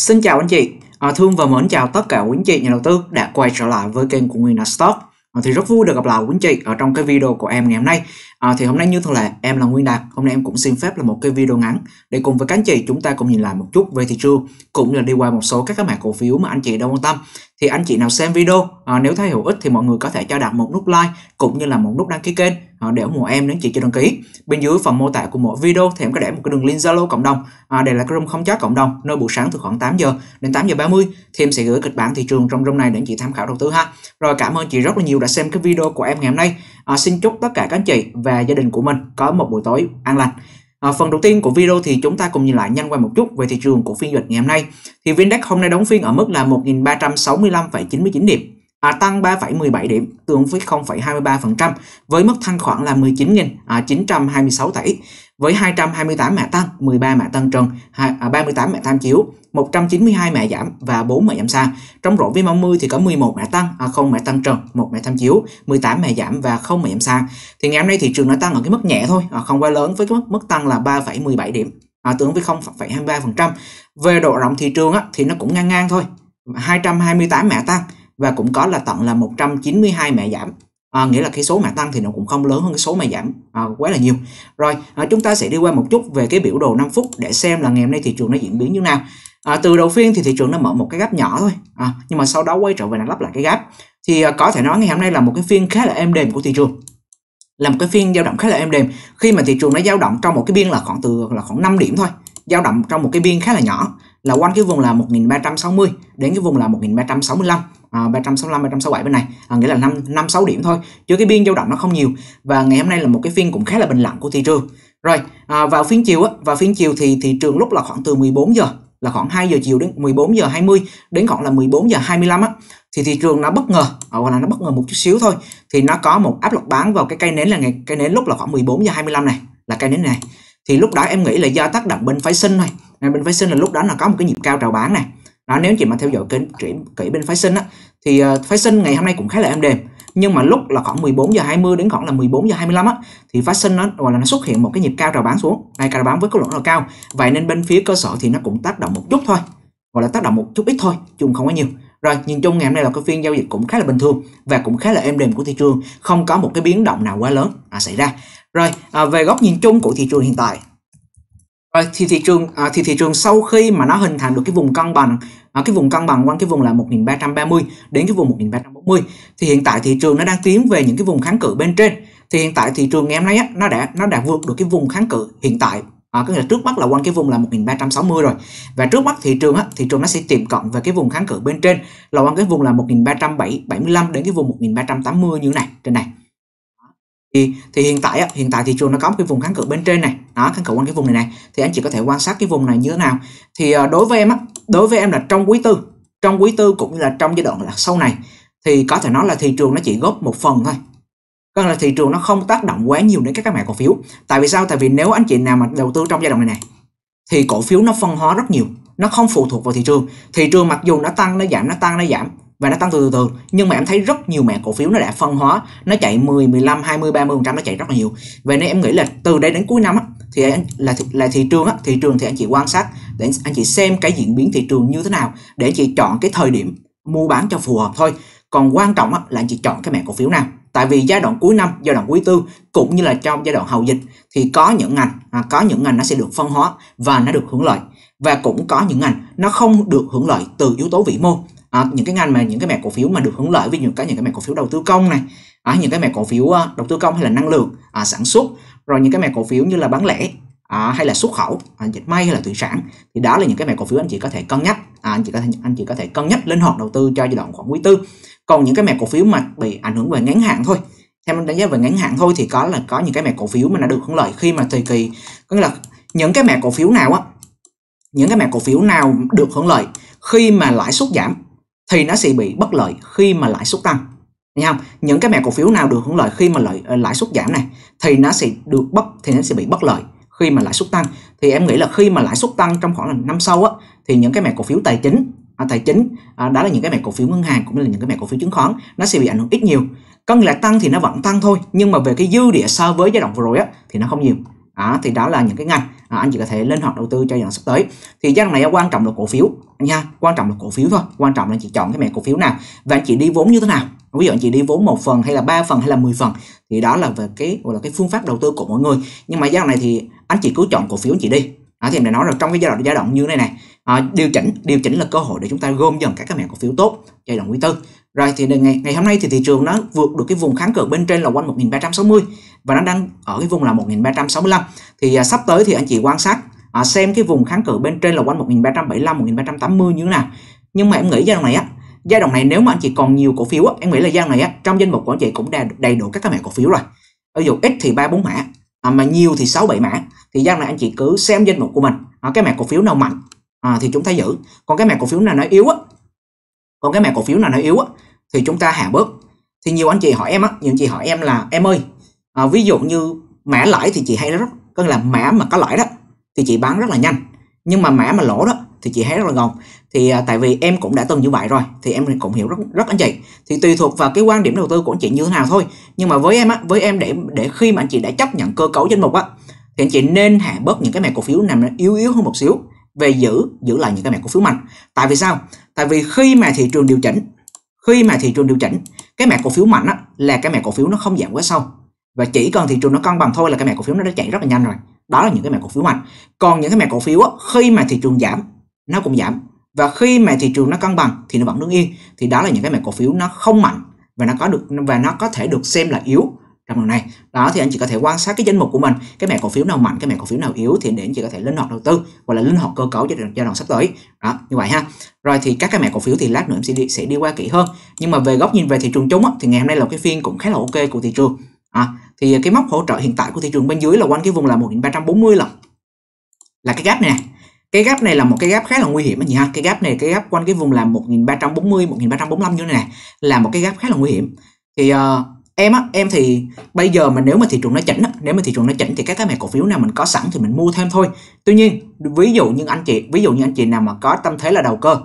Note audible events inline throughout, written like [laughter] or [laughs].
Xin chào anh chị, à, thương và mến chào tất cả quý anh chị nhà đầu tư đã quay trở lại với kênh của Nguyên Stock. À, thì rất vui được gặp lại quý anh chị ở trong cái video của em ngày hôm nay. À, thì hôm nay như thường lệ em là Nguyên Đạt, hôm nay em cũng xin phép là một cái video ngắn để cùng với các anh chị chúng ta cùng nhìn lại một chút về thị trường cũng là đi qua một số các cái mã cổ phiếu mà anh chị đang quan tâm. Thì anh chị nào xem video à, nếu thấy hữu ích thì mọi người có thể cho đặt một nút like cũng như là một nút đăng ký kênh Ờ, để ủng hộ em đến chị chưa đăng ký bên dưới phần mô tả của mỗi video thì em có để một cái đường link zalo cộng đồng à, đây là cái room không chót cộng đồng nơi buổi sáng từ khoảng 8 giờ đến 8 giờ 30 thì em sẽ gửi kịch bản thị trường trong room này để chị tham khảo đầu tư ha rồi cảm ơn chị rất là nhiều đã xem cái video của em ngày hôm nay à, xin chúc tất cả các anh chị và gia đình của mình có một buổi tối an lành À, phần đầu tiên của video thì chúng ta cùng nhìn lại nhanh qua một chút về thị trường của phiên dịch ngày hôm nay. Thì VN-Index hôm nay đóng phiên ở mức là 1.365,99 điểm à, tăng 3,17 điểm tương ứng với 0,23% với mức thanh khoản là 19.926 à, tỷ với 228 mã tăng, 13 mã tăng trần, 38 à, mã tham chiếu, 192 mã giảm và 4 mã giảm sàn. Trong rổ V50 thì có 11 mã tăng, à, không mã tăng trần, 1 mã tham chiếu, 18 mã giảm và 0 mã giảm sàn. Thì ngày hôm nay thị trường nó tăng ở cái mức nhẹ thôi, à, không quá lớn với mức, mức tăng là 3,17 điểm. À, tương với 0,23%. Về độ rộng thị trường á, thì nó cũng ngang ngang thôi. 228 mã tăng, và cũng có là tận là 192 mẹ giảm à, nghĩa là cái số mẹ tăng thì nó cũng không lớn hơn cái số mẹ giảm à, quá là nhiều rồi à, chúng ta sẽ đi qua một chút về cái biểu đồ 5 phút để xem là ngày hôm nay thị trường nó diễn biến như nào à, từ đầu phiên thì thị trường nó mở một cái gáp nhỏ thôi à, nhưng mà sau đó quay trở về nó lắp lại cái gáp thì à, có thể nói ngày hôm nay là một cái phiên khá là êm đềm của thị trường là một cái phiên dao động khá là êm đềm khi mà thị trường nó dao động trong một cái biên là khoảng từ là khoảng 5 điểm thôi dao động trong một cái biên khá là nhỏ là quanh cái vùng là 1360 đến cái vùng là 1365 à, 365 367 bên này à, nghĩa là 5 5 6 điểm thôi chứ cái biên dao động nó không nhiều và ngày hôm nay là một cái phiên cũng khá là bình lặng của thị trường rồi à, vào phiên chiều á, vào phiên chiều thì thị trường lúc là khoảng từ 14 giờ là khoảng 2 giờ chiều đến 14 giờ 20 đến khoảng là 14 giờ 25 á thì thị trường nó bất ngờ à, hoặc là nó bất ngờ một chút xíu thôi thì nó có một áp lực bán vào cái cây nến là ngày cây nến lúc là khoảng 14 giờ 25 này là cây nến này thì lúc đó em nghĩ là do tác động bên phái sinh thôi nên bên phái sinh là lúc đó là có một cái nhịp cao trào bán này đó nếu chị mà theo dõi kỹ, kỹ, kỹ bên phái sinh á thì uh, ờ, phái sinh ngày hôm nay cũng khá là êm đềm nhưng mà lúc là khoảng 14 giờ 20 đến khoảng là 14 giờ 25 á thì phát sinh nó gọi là nó xuất hiện một cái nhịp cao trào bán xuống đây cao bán với cái lượng là cao vậy nên bên phía cơ sở thì nó cũng tác động một chút thôi gọi là tác động một chút ít thôi chung không có nhiều rồi nhìn chung ngày hôm nay là cái phiên giao dịch cũng khá là bình thường và cũng khá là êm đềm của thị trường không có một cái biến động nào quá lớn à, xảy ra rồi à, về góc nhìn chung của thị trường hiện tại rồi thì thị trường à, thì thị trường sau khi mà nó hình thành được cái vùng cân bằng à, cái vùng cân bằng quanh cái vùng là 1330 đến cái vùng 1340 thì hiện tại thị trường nó đang tiến về những cái vùng kháng cự bên trên thì hiện tại thị trường ngày hôm nay á, nó đã nó đã vượt được cái vùng kháng cự hiện tại à, có nghĩa là trước mắt là quanh cái vùng là 1360 rồi và trước mắt thị trường á, thị trường nó sẽ tiệm cận về cái vùng kháng cự bên trên là quanh cái vùng là 1375 đến cái vùng 1380 như này trên này thì, thì hiện tại hiện tại thị trường nó có một cái vùng kháng cự bên trên này đó kháng cự quanh cái vùng này này thì anh chị có thể quan sát cái vùng này như thế nào thì ờ, đối với em á đối với em là trong quý tư trong quý tư cũng như là trong giai đoạn là sau này thì có thể nói là thị trường nó chỉ góp một phần thôi có là thị trường nó không tác động quá nhiều đến các cái mã cổ phiếu tại vì sao tại vì nếu anh chị nào mà đầu tư trong giai đoạn này này thì cổ phiếu nó phân hóa rất nhiều nó không phụ thuộc vào thị trường thị trường mặc dù nó tăng nó giảm nó tăng nó giảm và nó tăng từ từ từ nhưng mà em thấy rất nhiều mạng cổ phiếu nó đã phân hóa nó chạy 10 15 20 30 phần trăm nó chạy rất là nhiều vậy nên em nghĩ là từ đây đến cuối năm á, thì là là thị trường á, thị trường thì anh chị quan sát để anh, chị xem cái diễn biến thị trường như thế nào để anh chị chọn cái thời điểm mua bán cho phù hợp thôi còn quan trọng á, là anh chị chọn cái mạng cổ phiếu nào tại vì giai đoạn cuối năm giai đoạn quý tư cũng như là trong giai đoạn hậu dịch thì có những ngành à, có những ngành nó sẽ được phân hóa và nó được hưởng lợi và cũng có những ngành nó không được hưởng lợi từ yếu tố vĩ mô à, những cái ngành mà những cái mẻ cổ phiếu mà được hưởng lợi với những cái những cái mẻ cổ phiếu đầu tư công này à, những cái mẻ cổ phiếu đầu tư công hay là năng lượng à, sản xuất rồi những cái mẻ cổ phiếu như là bán lẻ à, hay là xuất khẩu à, dịch may hay là thủy sản thì đó là những cái mẻ cổ phiếu anh chị có thể cân nhắc à, anh chị có thể anh chị có thể cân nhắc linh hoạt đầu tư cho giai đoạn khoảng quý tư còn những cái mẻ cổ phiếu mà bị ảnh hưởng về ngắn hạn thôi theo mình đánh giá về ngắn hạn thôi thì có là có những cái mẻ cổ phiếu mà đã được hưởng lợi khi mà thời kỳ có nghĩa là những cái mẻ cổ phiếu nào á những cái mẻ cổ phiếu nào được hưởng lợi khi mà lãi suất giảm thì nó sẽ bị bất lợi khi mà lãi suất tăng nha không những cái mẹ cổ phiếu nào được hưởng lợi khi mà lợi ờ, lãi suất giảm này thì nó sẽ được bất thì nó sẽ bị bất lợi khi mà lãi suất tăng thì em nghĩ là khi mà lãi suất tăng trong khoảng là năm sau á thì những cái mẹ cổ phiếu tài chính à, tài chính à, đó là những cái mẹ cổ phiếu ngân hàng cũng như là những cái mẹ cổ phiếu chứng khoán nó sẽ bị ảnh hưởng ít nhiều có nghĩa là tăng thì nó vẫn tăng thôi nhưng mà về cái dư địa so với giai đoạn vừa rồi á thì nó không nhiều à, thì đó là những cái ngành à, anh chị có thể lên hoặc đầu tư cho giai sắp tới thì giai đoạn này quan trọng là cổ phiếu nha quan trọng là cổ phiếu thôi quan trọng là chị chọn cái mẹ cổ phiếu nào và anh chị đi vốn như thế nào ví dụ anh chị đi vốn một phần hay là ba phần hay là 10 phần thì đó là về cái gọi là cái phương pháp đầu tư của mọi người nhưng mà giai đoạn này thì anh chị cứ chọn cổ phiếu anh chị đi à, thì mình đã nói là trong cái giai đoạn giai đoạn như thế này này à, ờ, điều chỉnh điều chỉnh là cơ hội để chúng ta gom dần các cái mẹ cổ phiếu tốt giai đoạn quý tư rồi thì ngày, ngày hôm nay thì thị trường nó vượt được cái vùng kháng cự bên trên là quanh 1360 và nó đang ở cái vùng là 1365. Thì à, sắp tới thì anh chị quan sát à, xem cái vùng kháng cự bên trên là quanh 1375 1380 như thế nào. Nhưng mà em nghĩ giai đoạn này á giai đoạn này nếu mà anh chị còn nhiều cổ phiếu á, em nghĩ là giai đoạn này á, trong danh mục của anh chị cũng đầy, đầy đủ các cái mã cổ phiếu rồi. Ví dụ ít thì ba bốn mã, à, mà nhiều thì sáu bảy mã thì giai đoạn này anh chị cứ xem danh mục của mình, à, cái mã cổ phiếu nào mạnh à, thì chúng ta giữ. Còn cái mã cổ phiếu nào nó yếu á còn cái mã cổ phiếu nào nó yếu á, thì chúng ta hạ bớt thì nhiều anh chị hỏi em á nhiều anh chị hỏi em là em ơi à, ví dụ như mã lãi thì chị hay rất cân là mã mà có lãi đó thì chị bán rất là nhanh nhưng mà mã mà lỗ đó thì chị thấy rất là ngọt thì à, tại vì em cũng đã từng như vậy rồi thì em cũng hiểu rất rất anh chị thì tùy thuộc vào cái quan điểm đầu tư của anh chị như thế nào thôi nhưng mà với em á với em để để khi mà anh chị đã chấp nhận cơ cấu danh mục á thì anh chị nên hạ bớt những cái mẻ cổ phiếu nằm yếu yếu hơn một xíu về giữ giữ lại những cái mẻ cổ phiếu mạnh tại vì sao tại vì khi mà thị trường điều chỉnh khi mà thị trường điều chỉnh cái mẹ cổ phiếu mạnh á, là cái mẹ cổ phiếu nó không giảm quá sâu và chỉ cần thị trường nó cân bằng thôi là cái mẹ cổ phiếu nó đã chạy rất là nhanh rồi đó là những cái mẹ cổ phiếu mạnh còn những cái mẹ cổ phiếu á, khi mà thị trường giảm nó cũng giảm và khi mà thị trường nó cân bằng thì nó vẫn đứng yên thì đó là những cái mẹ cổ phiếu nó không mạnh và nó có được và nó có thể được xem là yếu trong lần này đó thì anh chị có thể quan sát cái danh mục của mình cái mẹ cổ phiếu nào mạnh cái mẹ cổ phiếu nào yếu thì để anh chị có thể linh hoạt đầu tư hoặc là linh hoạt cơ cấu cho giai đoạn sắp tới đó như vậy ha rồi thì các cái mẹ cổ phiếu thì lát nữa em sẽ đi, sẽ đi qua kỹ hơn nhưng mà về góc nhìn về thị trường chung á, thì ngày hôm nay là cái phiên cũng khá là ok của thị trường à, thì cái mốc hỗ trợ hiện tại của thị trường bên dưới là quanh cái vùng là 1340 là là cái gap này, này cái gap này là một cái gap khá là nguy hiểm anh chị ha cái gap này cái gap quanh cái vùng là 1340 1345 như thế này là một cái gap khá là nguy hiểm thì uh, em á em thì bây giờ mà nếu mà thị trường nó chỉnh á nếu mà thị trường nó chỉnh thì các cái mã cổ phiếu nào mình có sẵn thì mình mua thêm thôi tuy nhiên ví dụ như anh chị ví dụ như anh chị nào mà có tâm thế là đầu cơ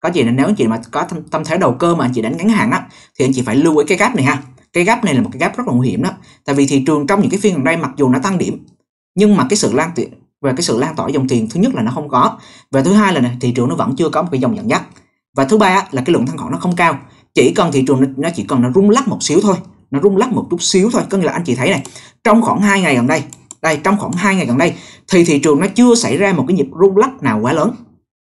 có gì là nếu anh chị mà có tâm, tâm thế đầu cơ mà anh chị đánh ngắn hạn á thì anh chị phải lưu ý cái gap này ha cái gap này là một cái gap rất là nguy hiểm đó tại vì thị trường trong những cái phiên gần đây mặc dù nó tăng điểm nhưng mà cái sự lan tiền về cái sự lan tỏa dòng tiền thứ nhất là nó không có và thứ hai là này, thị trường nó vẫn chưa có một cái dòng dẫn dắt và thứ ba là cái lượng thanh khoản nó không cao chỉ cần thị trường nó chỉ cần nó rung lắc một xíu thôi nó rung lắc một chút xíu thôi có nghĩa là anh chị thấy này trong khoảng 2 ngày gần đây đây trong khoảng 2 ngày gần đây thì thị trường nó chưa xảy ra một cái nhịp rung lắc nào quá lớn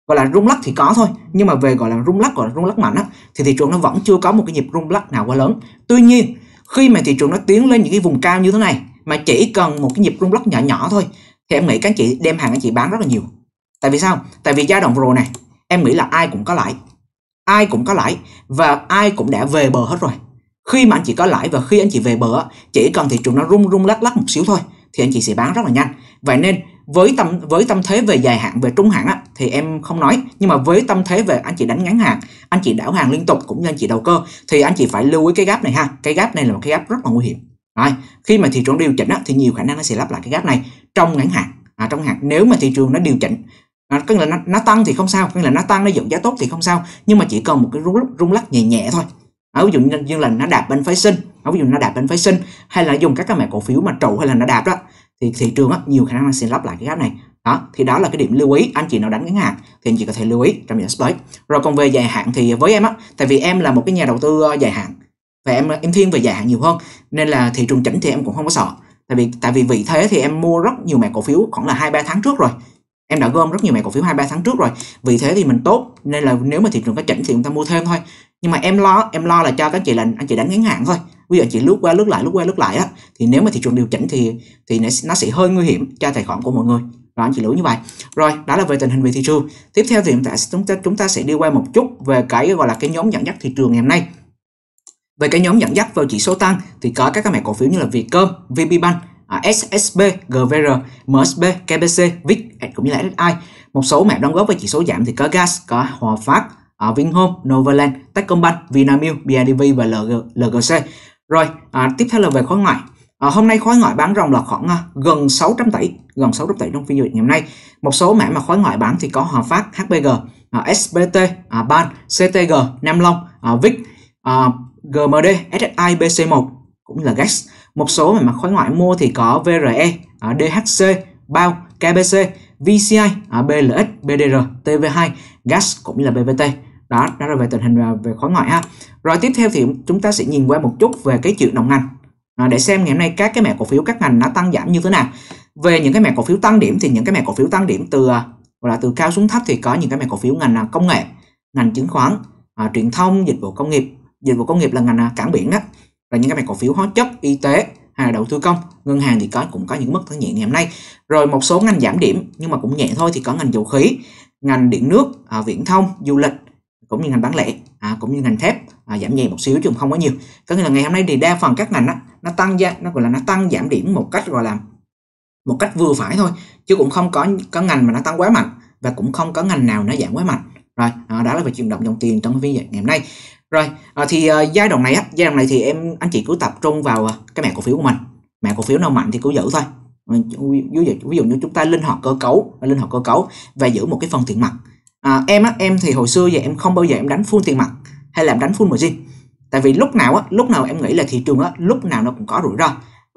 gọi là rung lắc thì có thôi nhưng mà về gọi là rung lắc gọi là rung lắc mạnh á thì thị trường nó vẫn chưa có một cái nhịp rung lắc nào quá lớn tuy nhiên khi mà thị trường nó tiến lên những cái vùng cao như thế này mà chỉ cần một cái nhịp rung lắc nhỏ nhỏ thôi thì em nghĩ các anh chị đem hàng anh chị bán rất là nhiều tại vì sao tại vì giai đoạn rồi này em nghĩ là ai cũng có lãi ai cũng có lãi và ai cũng đã về bờ hết rồi khi mà anh chị có lãi và khi anh chị về bờ chỉ cần thị trường nó rung rung lắc lắc một xíu thôi thì anh chị sẽ bán rất là nhanh vậy nên với tâm với tâm thế về dài hạn về trung hạn á, thì em không nói nhưng mà với tâm thế về anh chị đánh ngắn hạn anh chị đảo hàng liên tục cũng như anh chị đầu cơ thì anh chị phải lưu ý cái gap này ha cái gap này là một cái gap rất là nguy hiểm Rồi, khi mà thị trường điều chỉnh á, thì nhiều khả năng nó sẽ lắp lại cái gap này trong ngắn hạn à, trong hạn nếu mà thị trường nó điều chỉnh À, tức là nó, nó tăng thì không sao, tức là nó tăng nó dẫn giá tốt thì không sao Nhưng mà chỉ cần một cái rung, rung lắc nhẹ nhẹ thôi à, ví dụ như, như là nó đạp bên phái sinh à, ví dụ nó đạp bên phái sinh hay là dùng các cái mã cổ phiếu mà trụ hay là nó đạp đó thì thị trường á, nhiều khả năng nó sẽ lắp lại cái gap này đó thì đó là cái điểm lưu ý anh chị nào đánh ngắn hạn thì anh chị có thể lưu ý trong những spread rồi còn về dài hạn thì với em á tại vì em là một cái nhà đầu tư ờ, dài hạn và em em thiên về dài hạn nhiều hơn nên là thị trường chỉnh thì em cũng không có sợ tại vì tại vì vị thế thì em mua rất nhiều mã cổ phiếu khoảng là hai ba tháng trước rồi em đã gom rất nhiều mã cổ phiếu hai ba tháng trước rồi vì thế thì mình tốt nên là nếu mà thị trường có chỉnh thì chúng ta mua thêm thôi nhưng mà em lo em lo là cho các chị là anh chị đánh ngắn hạn thôi bây giờ chị lướt qua lướt lại lướt qua lướt lại á thì nếu mà thị trường điều chỉnh thì thì nó sẽ hơi nguy hiểm cho tài khoản của mọi người đó anh chị lưu như vậy rồi đó là về tình hình về thị trường tiếp theo thì chúng ta chúng ta sẽ đi qua một chút về cái gọi là cái nhóm dẫn dắt thị trường ngày hôm nay về cái nhóm dẫn dắt vào chỉ số tăng thì có các cái mã cổ phiếu như là Vietcom, VPBank À, SSB, GVR, MSB, KBC, VIX à, cũng như là SSI. Một số mã đóng góp với chỉ số giảm thì có Gas, có Hòa Phát, à, Vinhome, Novaland, Techcombank, Vinamilk, BIDV và LGC. Rồi, à, tiếp theo là về khối ngoại. À, hôm nay khối ngoại bán ròng là khoảng à, gần 600 tỷ, gần 600 tỷ trong phiên giao dịch ngày hôm nay. Một số mã mà khối ngoại bán thì có Hòa Phát, HBG, à, SBT, à, Ban, CTG, Nam Long, à, VIX, à, GMD, SSI, BC1 cũng là GAS. Một số về mặt khối ngoại mua thì có VRE, à, DHC, BAO, KBC, VCI, à, BLX, BDR, TV2, GAS cũng như là BVT. Đó, đó là về tình hình về khối ngoại ha. Rồi tiếp theo thì chúng ta sẽ nhìn qua một chút về cái chuyển động ngành à, để xem ngày hôm nay các cái mẹ cổ phiếu các ngành nó tăng giảm như thế nào. Về những cái mẹ cổ phiếu tăng điểm thì những cái mẹ cổ phiếu tăng điểm từ à, gọi là từ cao xuống thấp thì có những cái mẹ cổ phiếu ngành công nghệ, ngành chứng khoán, à, truyền thông, dịch vụ công nghiệp, dịch vụ công nghiệp là ngành cảng biển đó là những cái cổ phiếu hóa chất y tế hay là đầu tư công ngân hàng thì có cũng có những mức tăng nhẹ ngày hôm nay rồi một số ngành giảm điểm nhưng mà cũng nhẹ thôi thì có ngành dầu khí ngành điện nước à, viễn thông du lịch cũng như ngành bán lẻ à, cũng như ngành thép à, giảm nhẹ một xíu chứ không có nhiều có nghĩa là ngày hôm nay thì đa phần các ngành á, nó tăng ra nó gọi là nó tăng giảm điểm một cách gọi là một cách vừa phải thôi chứ cũng không có có ngành mà nó tăng quá mạnh và cũng không có ngành nào nó giảm quá mạnh rồi à, đó là về chuyển động dòng tiền trong phiên ngày hôm nay rồi à, thì à, giai đoạn này á giai đoạn này thì em anh chị cứ tập trung vào ờ, cái mẹ cổ phiếu của mình mẹ cổ phiếu nào mạnh thì cứ giữ thôi ví dụ, ví dụ như chúng ta linh hoạt cơ cấu linh hoạt cơ cấu và giữ một cái phần tiền mặt à, em á em thì hồi xưa giờ em không bao giờ em đánh full tiền mặt hay làm đánh full margin tại vì lúc nào á lúc nào em nghĩ là thị trường á lúc nào nó cũng có rủi ro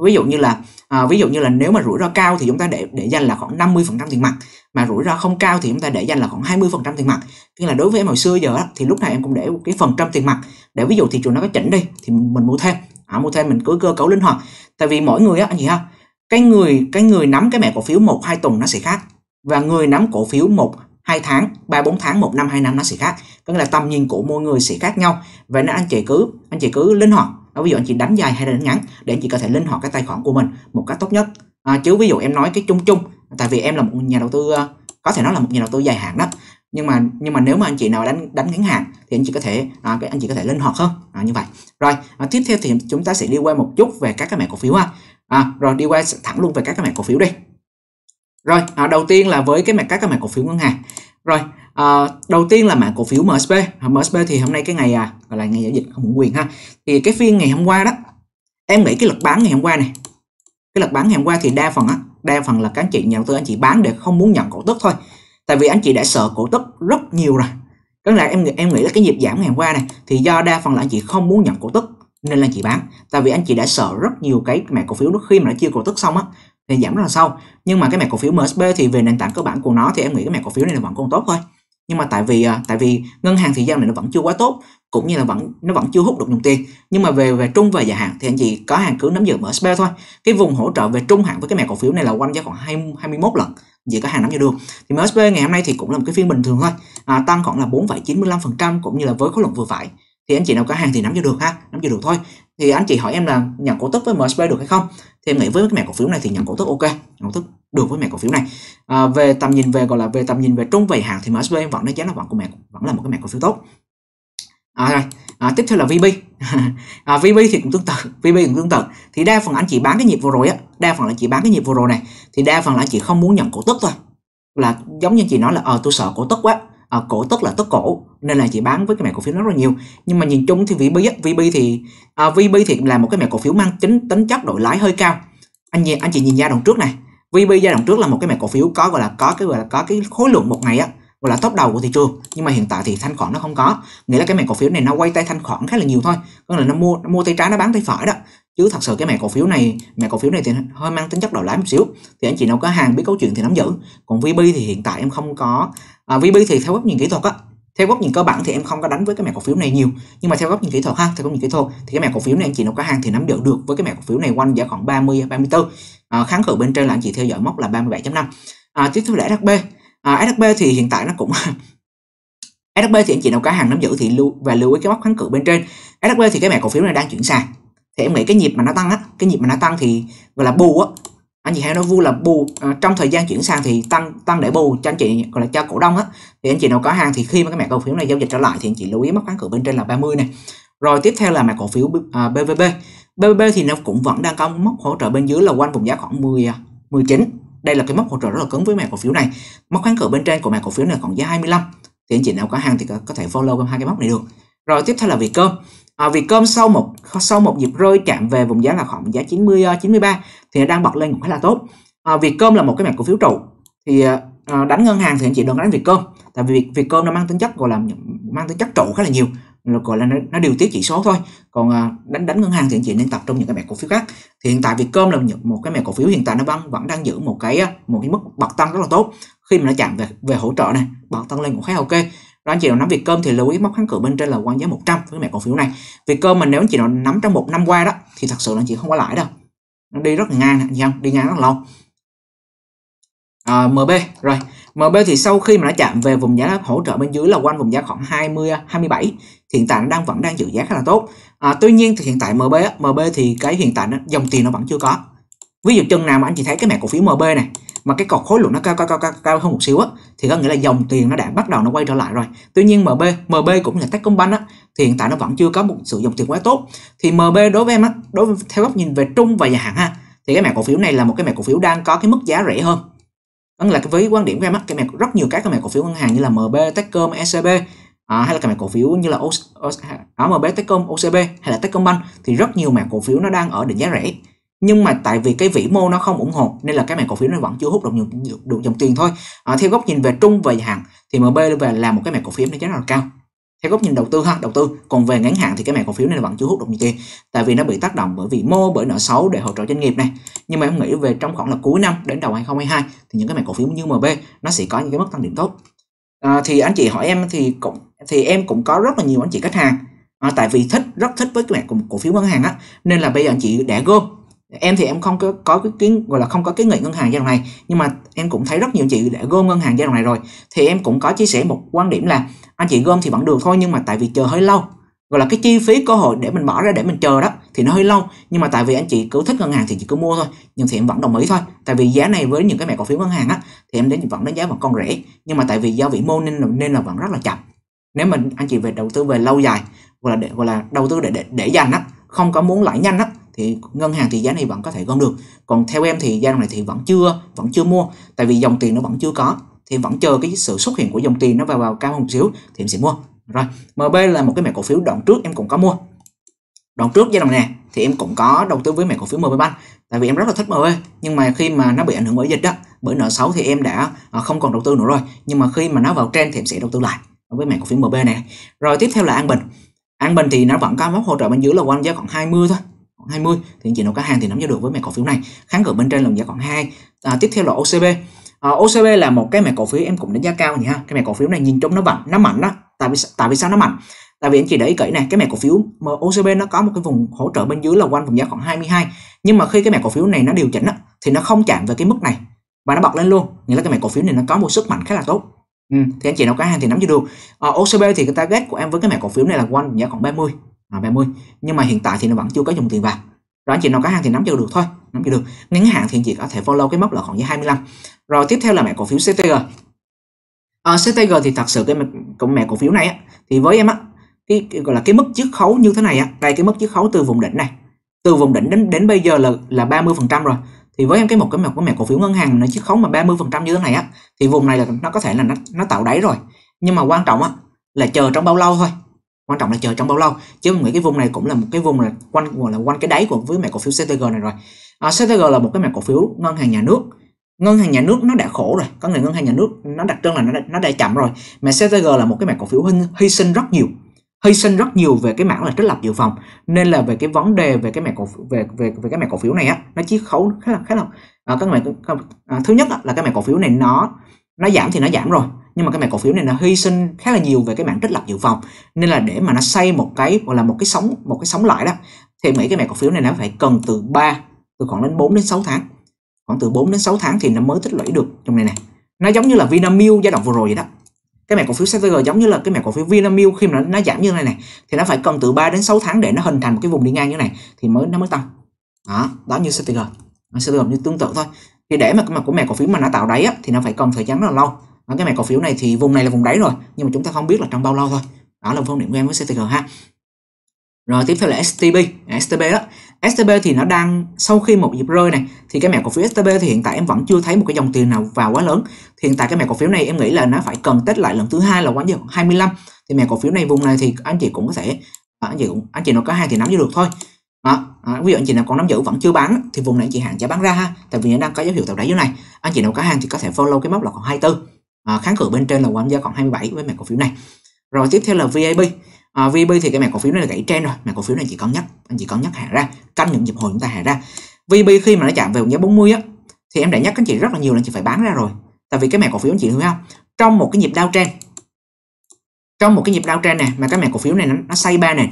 ví dụ như là à, ví dụ như là nếu mà rủi ro cao thì chúng ta để để dành là khoảng 50 phần trăm tiền mặt mà rủi ro không cao thì chúng ta để dành là khoảng 20 phần trăm tiền mặt nhưng là đối với em hồi xưa giờ thì lúc này em cũng để cái phần trăm tiền mặt để ví dụ thị trường nó có chỉnh đi thì mình mua thêm à, mua thêm mình cứ cơ cấu linh hoạt tại vì mỗi người á gì ha cái người cái người nắm cái mẹ cổ phiếu một hai tuần nó sẽ khác và người nắm cổ phiếu một hai tháng, ba bốn tháng, một năm, hai năm nó sẽ khác. tức là tầm nhìn của mỗi người sẽ khác nhau. Vậy nên anh chị cứ anh chị cứ linh hoạt à, ví dụ anh chị đánh dài hay là đánh ngắn để anh chị có thể linh hoạt cái tài khoản của mình một cách tốt nhất à, chứ ví dụ em nói cái chung chung tại vì em là một nhà đầu tư ờ, có thể nói là một nhà đầu tư dài hạn đó nhưng mà nhưng mà nếu mà anh chị nào đánh đánh ngắn hạn thì anh chị có thể à, anh chị có thể linh hoạt hơn à, như vậy rồi à, tiếp theo thì chúng ta sẽ đi qua một chút về các cái mẹ cổ phiếu ha à, rồi đi qua thẳng luôn về các cái mẹ cổ phiếu đi rồi à, đầu tiên là với cái mẹ các cái mẹ cổ phiếu ngân hàng rồi À, đầu tiên là mã cổ phiếu MSB. MSB thì hôm nay cái ngày à, gọi là ngày giao dịch không quyền ha. Thì cái phiên ngày hôm qua đó, em nghĩ cái lực bán ngày hôm qua này, cái lực bán ngày hôm qua thì đa phần á, đa phần là các anh chị nhà đầu tư anh chị bán để không muốn nhận cổ tức thôi. Tại vì anh chị đã sợ cổ tức rất nhiều rồi. Cái là em em nghĩ là cái nhịp giảm ngày hôm qua này thì do đa phần là anh chị không muốn nhận cổ tức nên là anh chị bán. Tại vì anh chị đã sợ rất nhiều cái mã cổ phiếu nó khi mà nó chia cổ tức xong á thì giảm rất là sâu. Nhưng mà cái mã cổ phiếu MSB thì về nền tảng cơ bản của nó thì em nghĩ cái mã cổ phiếu này là vẫn còn tốt thôi nhưng mà tại vì à, tại vì ngân hàng thị giao này nó vẫn chưa quá tốt cũng như là vẫn nó vẫn chưa hút được dòng tiền nhưng mà về về trung và dài hạn thì anh chị có hàng cứ nắm giữ mở spare thôi cái vùng hỗ trợ về trung hạn với cái mẹ cổ phiếu này là quanh giá khoảng 20, 21 lần chỉ có hàng nắm giữ được thì mở MSB ngày hôm nay thì cũng là một cái phiên bình thường thôi à, tăng khoảng là 4,95% cũng như là với khối lượng vừa phải thì anh chị nào có hàng thì nắm cho được ha nắm cho được thôi thì anh chị hỏi em là nhận cổ tức với MSB được hay không thì em nghĩ với cái mẹ cổ phiếu này thì nhận cổ tức ok nhận cổ tức được với mẹ cổ phiếu này à, về tầm nhìn về gọi là về tầm nhìn về trung về hạn thì MSB em vẫn đánh giá là vẫn của mẹ vẫn là một cái mẹ cổ phiếu tốt à, rồi à, tiếp theo là VB [laughs] à, VB thì cũng tương tự VB cũng tương tự thì đa phần anh chị bán cái nhịp vừa rồi á đa phần là chị bán cái nhịp vừa rồi này thì đa phần là anh chị không muốn nhận cổ tức thôi là giống như chị nói là ờ tôi sợ cổ tức quá à, cổ tức là tức cổ nên là chị bán với cái mẹ cổ phiếu rất là nhiều nhưng mà nhìn chung thì VB VB thì à, VB thì là một cái mẹ cổ phiếu mang tính tính chất đội lãi hơi cao anh nhìn anh chị nhìn giai đoạn trước này VB giai đoạn trước là một cái mẹ cổ phiếu có gọi là có cái gọi là có cái khối lượng một ngày á gọi là top đầu của thị trường nhưng mà hiện tại thì thanh khoản nó không có nghĩa là cái mẻ cổ phiếu này nó quay tay thanh khoản khá là nhiều thôi có là nó mua nó mua tay trái nó bán tay phải đó chứ thật sự cái mẹ cổ phiếu này mẹ cổ phiếu này thì hơi mang tính chất đầu lái một xíu thì anh chị nào có hàng biết câu chuyện thì nắm giữ còn VB thì hiện tại em không có à, VB thì theo góc nhìn kỹ thuật á theo góc nhìn cơ bản thì em không có đánh với cái mẹ cổ phiếu này nhiều nhưng mà theo góc nhìn kỹ thuật ha theo góc nhìn kỹ thuật thì cái mẹ cổ phiếu này anh chị nào có hàng thì nắm giữ được với cái mẹ cổ phiếu này quanh giá khoảng 30 34 à, kháng cự bên trên là anh chị theo dõi mốc là 37.5 à, tiếp theo là SHB à, SHB thì hiện tại nó cũng SHB [laughs] thì anh chị nào có hàng nắm giữ thì lưu và lưu ý cái mốc kháng cự bên trên SHB thì cái mẹ cổ phiếu này đang chuyển sàn thì em nghĩ cái nhịp mà nó tăng á cái nhịp mà nó tăng thì gọi là bù á anh chị hay nói vui là bù à, trong thời gian chuyển sang thì tăng tăng để bù cho anh chị gọi là cho cổ đông á thì anh chị nào có hàng thì khi mà cái mẹ cổ phiếu này giao dịch trở lại thì anh chị lưu ý mất kháng cự bên trên là 30 này rồi tiếp theo là mẹ cổ phiếu BVB à, BVB thì nó cũng vẫn đang có mốc hỗ trợ bên dưới là quanh vùng giá khoảng 10 19 à, đây là cái mốc hỗ trợ rất là cứng với mẹ cổ phiếu này mất kháng cự bên trên của mẹ cổ phiếu này còn giá 25 thì anh chị nào có hàng thì có, có thể follow hai cái mốc này được rồi tiếp theo là Vietcom à, Cơm sau một sau một nhịp rơi chạm về vùng giá là khoảng giá 90 93 ờ, thì đang bật lên cũng khá là tốt à, Cơm là một cái mảng cổ phiếu trụ thì à, đánh ngân hàng thì anh chị đừng đánh Việt Cơm, tại vì Việt Cơm nó mang tính chất gọi là mang tính chất trụ khá là nhiều rồi gọi là nó, nó điều tiết chỉ số thôi còn à, đánh đánh ngân hàng thì anh chị nên tập trung những cái mảng cổ phiếu khác thì hiện tại Việt Cơm là một cái mảng cổ phiếu hiện tại nó vẫn vẫn đang giữ một cái một cái mức bật tăng rất là tốt khi mà nó chạm về về hỗ trợ này bật tăng lên cũng khá ok đó anh chị nào nắm Việt cơm thì lưu ý móc kháng cự bên trên là quan giá 100 với mẹ cổ phiếu này cơm mà nếu anh chị nào nắm trong một năm qua đó thì thật sự là anh chị không có lãi đâu nó đi rất ngang nè không đi ngang rất lâu à, MB rồi MB thì sau khi mà nó chạm về vùng giá hỗ trợ bên dưới là quanh vùng giá khoảng 20 27 hiện tại nó đang vẫn đang giữ giá khá là tốt à, tuy nhiên thì hiện tại MB MB thì cái hiện tại nó, dòng tiền nó vẫn chưa có ví dụ chân nào mà anh chị thấy cái mẹ cổ phiếu MB này mà cái cột khối lượng nó cao cao cao cao, cao hơn một xíu á thì có nghĩa là dòng tiền nó đã bắt đầu nó quay trở lại rồi tuy nhiên MB MB cũng là Techcombank á thì hiện tại nó vẫn chưa có một sự dòng tiền quá tốt thì MB đối với em á đối với, theo góc nhìn về trung và dài hạn ha thì cái mẹ cổ phiếu này là một cái mẹ cổ phiếu đang có cái mức giá rẻ hơn đó là với quan điểm của em á cái mẹ rất nhiều các cái mẹ cổ phiếu ngân hàng như là MB Techcom SCB e à, hay là cái mã cổ phiếu như là OCB, à, MB Techcom, OCB hay là Techcombank thì rất nhiều mã cổ phiếu nó đang ở định giá rẻ nhưng mà tại vì cái vĩ mô nó không ủng hộ nên là cái mảng cổ phiếu nó vẫn chưa hút được nhiều được dòng tiền thôi à, theo góc nhìn về trung và dài hạn thì MB về là một cái mảng cổ phiếu nó giá rất là cao theo góc nhìn đầu tư ha đầu tư còn về ngắn hạn thì cái mảng cổ phiếu này vẫn chưa hút được nhiều tiền tại vì nó bị tác động bởi vĩ mô bởi nợ xấu để hỗ trợ doanh nghiệp này nhưng mà em nghĩ về trong khoảng là cuối năm đến đầu 2022 thì những cái mảng cổ phiếu như MB nó sẽ có những cái mức tăng điểm tốt à, thì anh chị hỏi em thì cũng thì em cũng có rất là nhiều anh chị khách hàng à, tại vì thích rất thích với cái mảng cổ phiếu ngân hàng á nên là bây giờ anh chị đã gom em thì em không có có cái kiến gọi là không có kiến nghị ngân hàng giai đoạn này nhưng mà em cũng thấy rất nhiều chị đã gom ngân hàng giai đoạn này rồi thì em cũng có chia sẻ một quan điểm là anh chị gom thì vẫn được thôi nhưng mà tại vì chờ hơi lâu gọi là cái chi phí cơ hội để mình bỏ ra để mình chờ đó thì nó hơi lâu nhưng mà tại vì anh chị cứ thích ngân hàng thì chị cứ mua thôi nhưng thì em vẫn đồng ý thôi tại vì giá này với những cái mẹ cổ phiếu ngân hàng á thì em đến vẫn đánh giá vẫn còn rẻ nhưng mà tại vì giao vị mô nên là, nên là vẫn rất là chậm nếu mình anh chị về đầu tư về lâu dài gọi là để, gọi là đầu tư để để, để dành á không có muốn lãi nhanh á thì ngân hàng thì giá này vẫn có thể gom được còn theo em thì giai đoạn này thì vẫn chưa vẫn chưa mua tại vì dòng tiền nó vẫn chưa có thì vẫn chờ cái sự xuất hiện của dòng tiền nó vào vào cao hơn một xíu thì em sẽ mua rồi MB là một cái mẻ cổ phiếu đoạn trước em cũng có mua đoạn trước giai đoạn này thì em cũng có đầu tư với mẹ cổ phiếu MB Bank tại vì em rất là thích MB nhưng mà khi mà nó bị ảnh hưởng bởi dịch đó bởi nợ xấu thì em đã à, không còn đầu tư nữa rồi nhưng mà khi mà nó vào trend thì em sẽ đầu tư lại với mẹ cổ phiếu MB này rồi tiếp theo là An Bình An Bình thì nó vẫn có mốc hỗ trợ bên dưới là quanh giá khoảng 20 thôi khoảng 20 thì anh chị nào có hàng thì nắm giữ được với mẹ cổ phiếu này kháng cự bên trên là giá khoảng 2 à, tiếp theo là OCB à, OCB là một cái mẹ cổ phiếu em cũng đánh giá cao nhỉ ha cái mẹ cổ phiếu này nhìn trông nó mạnh nó mạnh đó tại vì tại vì sao nó mạnh tại vì anh chị để ý kỹ này cái mẹ cổ phiếu mà OCB nó có một cái vùng hỗ trợ bên dưới là quanh vùng giá khoảng 22 nhưng mà khi cái mẹ cổ phiếu này nó điều chỉnh á, thì nó không chạm về cái mức này và nó bật lên luôn nghĩa là cái mẹ cổ phiếu này nó có một sức mạnh khá là tốt ừ, thì anh chị nào có hàng thì nắm giữ được à, OCB thì cái target của em với cái mẹ cổ phiếu này là quanh giá khoảng 30 30 à, nhưng mà hiện tại thì nó vẫn chưa có dùng tiền vào rồi anh chị nào có hàng thì nắm cho được thôi nắm cho được ngắn hạn thì anh chị có thể follow cái mốc là khoảng dưới 25 rồi tiếp theo là mẹ cổ phiếu CTG à, CTG thì thật sự cái mẹ, cái mẹ cổ phiếu này á, thì với em á cái, cái gọi là cái mức chiết khấu như thế này á đây cái mức chiết khấu từ vùng đỉnh này từ vùng đỉnh đến đến bây giờ là là 30 phần trăm rồi thì với em cái một cái mẹ của mẹ cổ phiếu ngân hàng nó chiết khấu mà 30 phần trăm như thế này á thì vùng này là nó có thể là nó, nó tạo đáy rồi nhưng mà quan trọng á là chờ trong bao lâu thôi quan trọng là chờ trong bao lâu chứ mình nghĩ cái vùng này cũng là một cái vùng là quanh gọi là quanh cái đáy của với mẹ cổ phiếu CTG này rồi à, CTG là một cái mẹ cổ phiếu ngân hàng nhà nước ngân hàng nhà nước nó đã khổ rồi có người ngân hàng nhà nước nó đặc trưng là nó đã, nó đã chậm rồi mẹ CTG là một cái mẹ cổ phiếu hy, hy sinh rất nhiều hy sinh rất nhiều về cái mảng là trích lập dự phòng nên là về cái vấn đề về cái mẹ cổ về về về cái mẹ cổ phiếu này á nó chiết khấu khá là khá là à, các mẹ à, thứ nhất á, là cái mẹ cổ phiếu này nó nó giảm thì nó giảm rồi nhưng mà cái mảng cổ phiếu này nó hy sinh khá là nhiều về cái mảng trích lập dự phòng nên là để mà nó xây một cái gọi là một cái sóng một cái sóng lại đó thì mỹ cái mảng cổ phiếu này nó phải cần từ 3 từ khoảng đến 4 đến 6 tháng khoảng từ 4 đến 6 tháng thì nó mới tích lũy được trong này nè nó giống như là Vinamilk giai đoạn vừa rồi vậy đó cái mảng cổ phiếu CTG giống như là cái mảng cổ phiếu Vinamilk khi mà nó, nó giảm như này này thì nó phải cần từ 3 đến 6 tháng để nó hình thành một cái vùng đi ngang như này thì mới nó mới tăng đó đó như CTG CTG như tương tự thôi thì để mà cái mà của mảng cổ phiếu mà nó tạo đáy á, thì nó phải cần thời gian rất là lâu ở cái mã cổ phiếu này thì vùng này là vùng đáy rồi nhưng mà chúng ta không biết là trong bao lâu thôi đó là quan điểm của em với CTG ha rồi tiếp theo là STB STB đó STB thì nó đang sau khi một nhịp rơi này thì cái mẹ cổ phiếu STB thì hiện tại em vẫn chưa thấy một cái dòng tiền nào vào quá lớn thì hiện tại cái mẹ cổ phiếu này em nghĩ là nó phải cần test lại lần thứ hai là quán giá 25 thì mẹ cổ phiếu này vùng này thì anh chị cũng có thể à, anh chị cũng anh chị nó có hai thì nắm giữ được thôi đó, đó, à, ví dụ anh chị nào còn nắm giữ vẫn chưa bán thì vùng này anh chị hạn chế bán ra ha tại vì nó đang có dấu hiệu tạo đáy dưới này anh chị nào có hàng thì có thể follow cái mốc là còn 24 à, kháng cự bên trên là quanh giá khoảng 27 với mảng cổ phiếu này rồi tiếp theo là VAB à, ờ, VAB thì cái mảng cổ phiếu này là gãy trend rồi mảng cổ phiếu này chỉ có nhắc anh chỉ có nhắc hạ ra canh những nhịp hồi chúng ta hạ ra VAB khi mà nó chạm về vùng giá 40 á thì em đã nhắc các chị rất là nhiều là chị phải bán ra rồi tại vì cái mảng cổ phiếu anh chị hiểu không trong một cái nhịp đau trend trong một cái nhịp đau trend này mà cái mảng cổ phiếu này nó, nó xây ba nền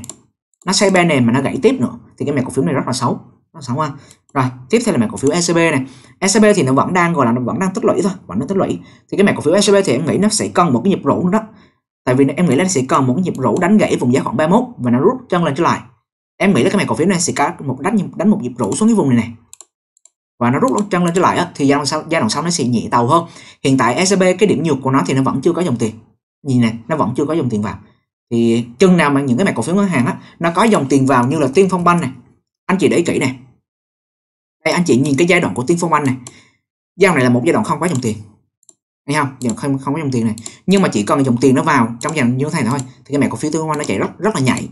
nó say ba nền mà nó gãy tiếp nữa thì cái mảng cổ phiếu này rất là xấu nó xấu ha rồi tiếp theo là mảng cổ phiếu ECB này SCB thì nó vẫn đang gọi là nó vẫn đang tích lũy thôi vẫn đang tích lũy thì cái mảng cổ phiếu SCB thì em nghĩ nó sẽ cần một cái nhịp rũ đó tại vì em nghĩ là nó sẽ cần một cái nhịp rũ đánh gãy vùng giá khoảng 31 và nó rút chân lên trở lại em nghĩ là cái mảng cổ phiếu này sẽ có một đánh đánh một nhịp rũ xuống cái vùng này này và nó rút chân lên trở lại á, thì giai đoạn sau giai đoạn sau nó sẽ nhẹ tàu hơn hiện tại SCB cái điểm nhược của nó thì nó vẫn chưa có dòng tiền nhìn này nó vẫn chưa có dòng tiền vào thì chừng nào mà những cái mảng cổ phiếu ngân hàng á nó có dòng tiền vào như là tiên phong banh này anh chị để kỹ này đây anh chị nhìn cái giai đoạn của tiếng phong anh này giao này là một giai đoạn không quá dòng tiền thấy không giờ không không có dòng tiền này nhưng mà chỉ cần dòng tiền nó vào trong dòng như thế này thôi thì cái mẹ cổ phiếu phong anh nó chạy rất rất là nhạy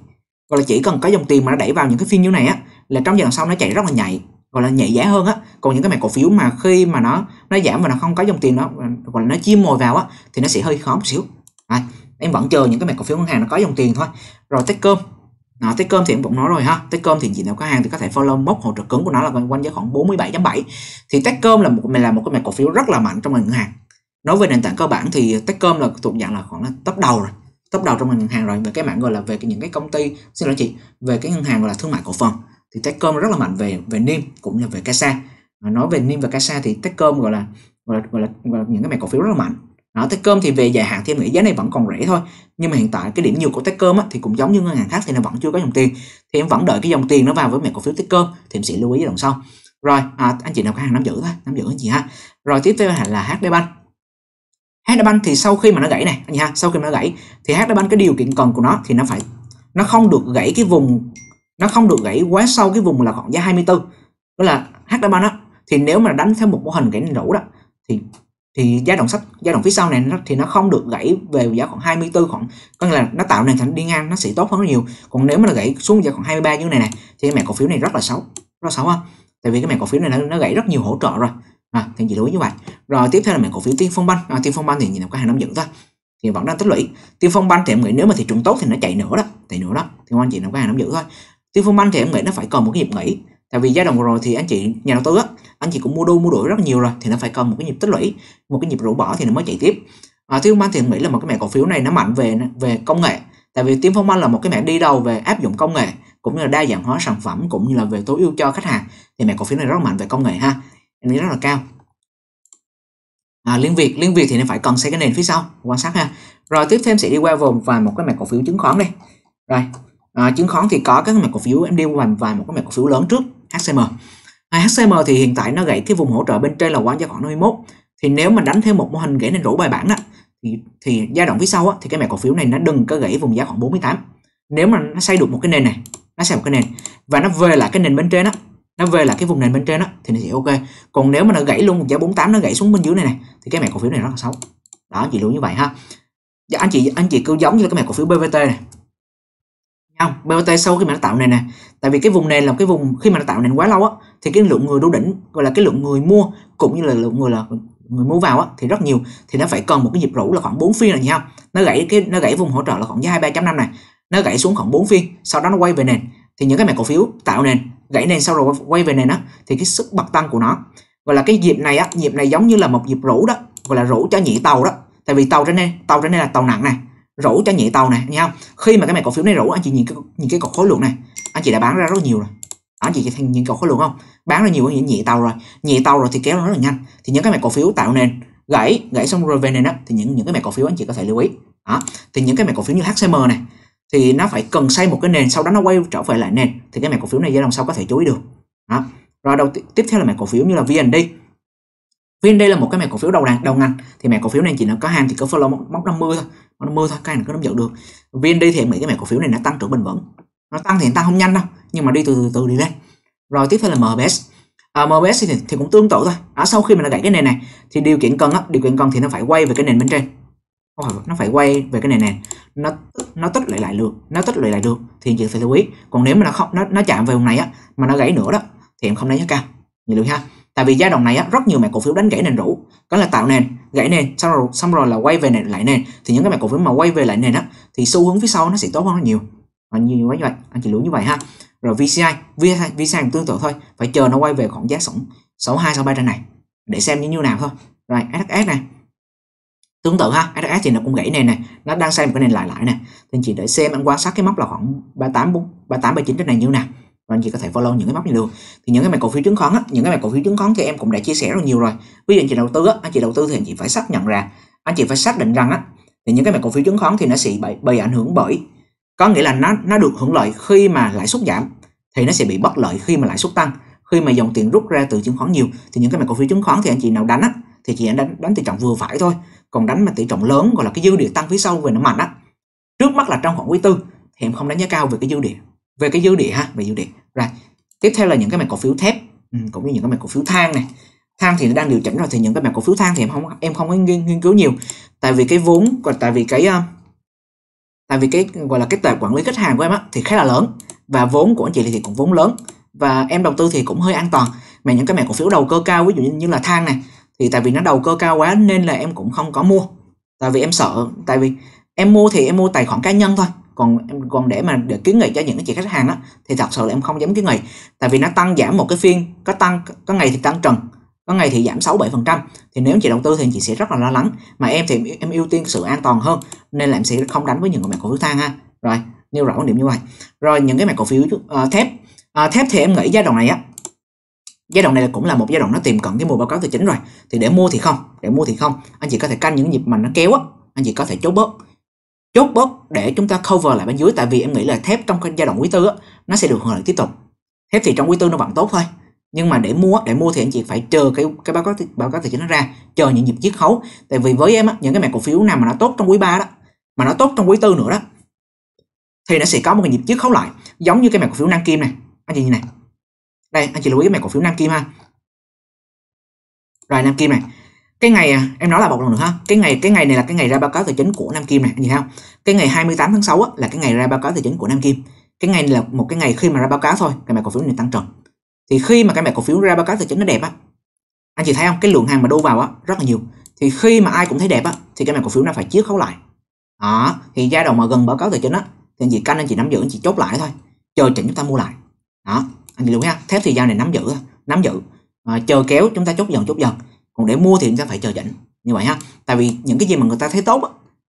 gọi là chỉ cần có dòng tiền mà nó đẩy vào những cái phiên như này á là trong dòng sau nó chạy rất là nhạy gọi là nhạy giá hơn á còn những cái mẹ cổ phiếu mà khi mà nó nó giảm và nó không có dòng tiền nó gọi là nó chiếm mồi vào á thì nó sẽ hơi khó một xíu à, em vẫn chờ những cái mẹ cổ phiếu ngân hàng nó có dòng tiền thôi rồi tết cơm đó, cơm thì em cũng nói rồi ha cơm thì chị nào có hàng thì có thể follow mốc hỗ trợ cứng của nó là quanh quanh giá khoảng 47.7 thì tết cơm là một mình là một cái mã cổ phiếu rất là mạnh trong ngành ngân hàng nói về nền tảng cơ bản thì tết cơm là thuộc dạng là khoảng là top đầu rồi top đầu trong ngành ngân hàng rồi về cái mạng gọi là về những cái công ty xin lỗi chị về cái ngân hàng gọi là thương mại cổ phần thì tết cơm rất là mạnh về về niêm cũng như về casa nói về niêm và casa thì Techcom gọi là gọi là, gọi là, gọi là những cái mảng cổ phiếu rất là mạnh đó Techcom thì về dài hạn thì em nghĩ giá này vẫn còn rẻ thôi nhưng mà hiện tại cái điểm nhiều của Techcom á, thì cũng giống như ngân hàng khác thì nó vẫn chưa có dòng tiền thì em vẫn đợi cái dòng tiền nó vào với mẹ cổ phiếu Techcom thì em sẽ lưu ý với đồng sau rồi à, anh chị nào có hàng nắm giữ thôi nắm giữ anh chị ha rồi tiếp theo là HD Bank HD Bank thì sau khi mà nó gãy này anh chị ha sau khi mà nó gãy thì HD Bank cái điều kiện cần của nó thì nó phải nó không được gãy cái vùng nó không được gãy quá sâu cái vùng là khoảng giá 24 đó là HD Bank á thì nếu mà đánh theo một mô hình gãy rũ đó thì thì giá đồng sách giá đồng phía sau này nó, thì nó không được gãy về giá khoảng 24 khoảng có nghĩa là nó tạo nền tảng đi ngang nó sẽ tốt hơn rất nhiều còn nếu mà nó gãy xuống giá khoảng 23 như này này thì cái mẹ cổ phiếu này rất là xấu rất là xấu không tại vì cái mẹ cổ phiếu này nó, nó gãy rất nhiều hỗ trợ rồi à, thì chị lưu ý như vậy rồi tiếp theo là mẹ cổ phiếu tiên phong banh à, tiên phong banh thì nhìn là có hàng nắm giữ thôi thì vẫn đang tích lũy tiên phong banh thì em nghĩ nếu mà thị trường tốt thì nó chạy nữa đó chạy nữa đó thì anh chị nào có hàng nắm giữ thôi tiên phong banh thì em nghĩ nó phải cần một cái nhịp nghỉ tại vì giai đoạn rồi thì anh chị nhà đầu tư á anh chị cũng mua đu mua đuổi rất nhiều rồi thì nó phải cần một cái nhịp tích lũy một cái nhịp rũ bỏ thì nó mới chạy tiếp à, Tiên thì nghĩ là một cái mảng cổ phiếu này nó mạnh về về công nghệ tại vì Tiên Phong Banh là một cái mảng đi đầu về áp dụng công nghệ cũng như là đa dạng hóa sản phẩm cũng như là về tối ưu cho khách hàng thì mảng cổ phiếu này rất mạnh về công nghệ ha em nghĩ rất là cao à, liên việt liên việt thì nó phải cần xây cái nền phía sau quan sát ha rồi tiếp theo sẽ đi qua vòng vài một cái mảng cổ phiếu chứng khoán đây rồi à, chứng khoán thì có các mảng cổ phiếu em đi qua vài một cái mảng cổ phiếu lớn trước HCM HCM thì hiện tại nó gãy cái vùng hỗ trợ bên trên là quanh giá khoảng 51 thì nếu mà đánh thêm một mô hình gãy nền rũ bài bản á thì, thì giai đoạn phía sau á, thì cái mẹ cổ phiếu này nó đừng có gãy vùng giá khoảng 48 nếu mà nó xây được một cái nền này nó xây một cái nền và nó về lại cái nền bên trên á nó về lại cái vùng nền bên trên á thì nó sẽ ok còn nếu mà nó gãy luôn giá 48 nó gãy xuống bên dưới này này thì cái mẹ cổ phiếu này rất là xấu đó chị lưu như vậy ha dạ, anh chị anh chị cứ giống như cái mẹ cổ phiếu BVT này không BVT sau khi mà nó tạo này nè tại vì cái vùng nền là cái vùng khi mà nó tạo nền quá lâu á thì cái lượng người đu đỉnh gọi là cái lượng người mua cũng như là lượng người là người mua vào á, thì rất nhiều thì nó phải cần một cái nhịp rũ là khoảng 4 phiên này nhau nó gãy cái nó gãy vùng hỗ trợ là khoảng giá 23 năm này nó gãy xuống khoảng 4 phiên sau đó nó quay về nền thì những cái mẻ cổ phiếu tạo nền gãy nền sau rồi quay về nền á thì cái sức bật tăng của nó gọi là cái nhịp này á nhịp này giống như là một nhịp rũ đó gọi là rũ cho nhị tàu đó tại vì tàu trên đây tàu trên đây là tàu nặng này rũ cho nhị tàu này nghe khi mà cái mẻ cổ phiếu này rũ anh chị nhìn cái nhìn cái khối lượng này anh chị đã bán ra rất nhiều rồi anh chị thành những cổ khối lượng không bán ra nhiều có nghĩa nhẹ tàu rồi nhẹ tàu rồi thì kéo nó rất là nhanh thì những cái mẹ cổ phiếu tạo nền gãy gãy xong rồi về nền đó thì những những cái mẹ cổ phiếu anh chị có thể lưu ý đó thì những cái mẹ cổ phiếu như HCM này thì nó phải cần xây một cái nền sau đó nó quay trở về lại nền thì cái mẹ cổ phiếu này giai đoạn sau có thể chú ý được đó rồi đầu tiếp theo là mẹ cổ phiếu như là VND VND là một cái mẹ cổ phiếu đầu đàn đầu ngành thì mẹ cổ phiếu này chỉ nó có hàng thì có follow móc 50 thôi móc 50 thôi cái này có nắm giữ được VND thì em nghĩ cái mẹ cổ phiếu này nó tăng trưởng bền vững nó tăng thì tăng không nhanh đâu nhưng mà đi từ từ từ đi lên rồi tiếp theo là MBS à, MBS thì, thì cũng tương tự thôi à, sau khi mình đã đẩy cái nền này thì điều kiện cần á, điều kiện cần thì nó phải quay về cái nền bên trên không, nó phải quay về cái nền này nó nó tích lại lại được nó tích lại lại được thì chị phải lưu ý còn nếu mà nó không nó nó chạm về vùng này á mà nó gãy nữa đó thì em không đánh giá cao nhìn được ha tại vì giai đoạn này á, rất nhiều mã cổ phiếu đánh gãy nền rũ có là tạo nền gãy nền xong rồi xong rồi là quay về nền lại nền thì những cái mã cổ phiếu mà quay về lại nền á thì xu hướng phía sau nó sẽ tốt hơn rất nhiều và như vậy vậy anh chị lưu như vậy ha rồi VCI VCI, VCI cũng tương tự thôi phải chờ nó quay về khoảng giá sổng 62 63 trên này để xem như như nào thôi rồi SHS này tương tự ha SHS thì nó cũng gãy này này nó đang xây một cái nền lại lại nè thì chị để xem anh quan sát cái mốc là khoảng 38 38 39 trên này như nào và anh chị có thể follow những cái mốc này được thì những cái mã cổ phiếu chứng khoán á, những cái mã cổ phiếu chứng khoán thì em cũng đã chia sẻ rất nhiều rồi ví dụ anh chị đầu tư á, anh chị đầu tư thì anh chị phải xác nhận ra anh chị phải xác định rằng á thì những cái mã cổ phiếu chứng khoán thì nó sẽ bị, bị ảnh hưởng bởi có nghĩa là nó nó được hưởng lợi khi mà lãi suất giảm thì nó sẽ bị bất lợi khi mà lãi suất tăng khi mà dòng tiền rút ra từ chứng khoán nhiều thì những cái mã cổ phiếu chứng khoán thì anh chị nào đánh á, thì chị đánh đánh tỷ trọng vừa phải thôi còn đánh mà tỷ trọng lớn gọi là cái dư địa tăng phía sau về nó mạnh á trước mắt là trong khoảng quý tư thì em không đánh giá cao về cái dư địa về cái dư địa ha về dư địa rồi tiếp theo là những cái mã cổ phiếu thép ừ, cũng như những cái mã cổ phiếu than này than thì nó đang điều chỉnh rồi thì những cái mã cổ phiếu than thì em không em không có nghiên, nghiên cứu nhiều tại vì cái vốn còn tại vì cái à, tại vì cái gọi là cái tài quản lý khách hàng của em á thì khá là lớn và vốn của anh chị thì cũng vốn lớn và em đầu tư thì cũng hơi an toàn mà những cái mẻ cổ phiếu đầu cơ cao ví dụ như là than này thì tại vì nó đầu cơ cao quá nên là em cũng không có mua tại vì em sợ tại vì em mua thì em mua tài khoản cá nhân thôi còn em còn để mà để kiến nghị cho những cái chị khách hàng á thì thật sự là em không dám kiến nghị tại vì nó tăng giảm một cái phiên có tăng có ngày thì tăng trần có ngày thì giảm 6 trăm thì nếu chị đầu tư thì chị sẽ rất là lo lắng mà em thì em ưu tiên sự an toàn hơn nên là em sẽ không đánh với những cái mảng cổ phiếu than ha rồi nêu rõ quan điểm như vậy rồi những cái mảng cổ phiếu uh, thép uh, thép thì em nghĩ giai đoạn này á giai đoạn này cũng là một giai đoạn nó tìm cận cái mùa báo cáo tài chính rồi thì để mua thì không để mua thì không anh chị có thể canh những nhịp mà nó kéo á anh chị có thể chốt bớt chốt bớt để chúng ta cover lại bên dưới tại vì em nghĩ là thép trong giai đoạn quý tư á, nó sẽ được hưởng lợi tiếp tục thép thì trong quý tư nó vẫn tốt thôi nhưng mà để mua để mua thì anh chị phải chờ cái cái báo cáo báo cáo tài chính nó ra chờ những nhịp chiết khấu tại vì với em á, những cái mảng cổ phiếu nào mà nó tốt trong quý 3 đó mà nó tốt trong quý tư nữa đó thì nó sẽ có một cái nhịp chiết khấu lại giống như cái mảng cổ phiếu Nam Kim này anh chị như này đây anh chị lưu ý cái mảng cổ phiếu Nam Kim ha rồi Nam Kim này cái ngày à, em nói là một lần nữa ha cái ngày cái ngày này là cái ngày ra báo cáo tài chính của Nam Kim này anh chị thấy không cái ngày 28 tháng 6 á, là cái ngày ra báo cáo tài chính của Nam Kim cái ngày này là một cái ngày khi mà ra báo cáo thôi cái mảng cổ phiếu này tăng trần thì khi mà cái mẹ cổ phiếu ra báo cáo tài chính nó đẹp á anh chị thấy không cái lượng hàng mà đô vào á rất là nhiều thì khi mà ai cũng thấy đẹp á thì cái mẹ cổ phiếu nó phải chiết khấu lại đó thì giai đoạn mà gần báo cáo tài chính á thì anh chị canh anh chị nắm giữ anh chị chốt lại thôi chờ chỉnh chúng ta mua lại đó anh chị lưu ý ha thép thì giao này nắm giữ nắm giữ à, chờ kéo chúng ta chốt dần chốt dần còn để mua thì chúng ta phải chờ chỉnh như vậy ha tại vì những cái gì mà người ta thấy tốt á,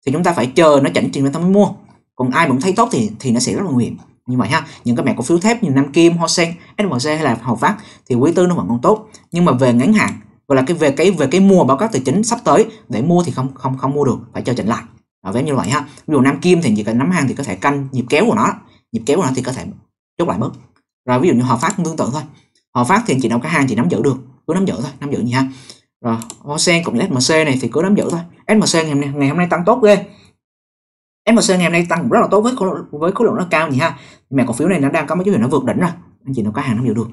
thì chúng ta phải chờ nó chỉnh thì chúng ta mới mua còn ai mà cũng thấy tốt thì thì nó sẽ rất là nguy hiểm như vậy ha những cái mẹ cổ phiếu thép như Nam Kim, Hosen, SMC hay là hồ Phát thì quý tư nó vẫn còn tốt nhưng mà về ngắn hạn gọi là cái về cái về cái mua báo cáo tài chính sắp tới để mua thì không không không mua được phải cho chỉnh lại à, vé như vậy ha ví dụ Nam Kim thì chỉ cần nắm hàng thì có thể canh nhịp kéo của nó nhịp kéo của nó thì có thể chốt lại mất rồi ví dụ như Hòa Phát cũng tương tự thôi Hòa Phát thì chỉ nào cái hàng thì nắm giữ được cứ nắm giữ thôi nắm giữ gì ha rồi Hoa Sen cũng như SMC này thì cứ nắm giữ thôi SMC ngày, ngày hôm nay tăng tốt ghê MSC ngày hôm nay tăng rất là tốt với với khối lượng nó cao nhỉ ha nhưng mà cổ phiếu này nó đang có mấy dấu hiệu nó vượt đỉnh rồi anh chị nó có hàng nó hiểu được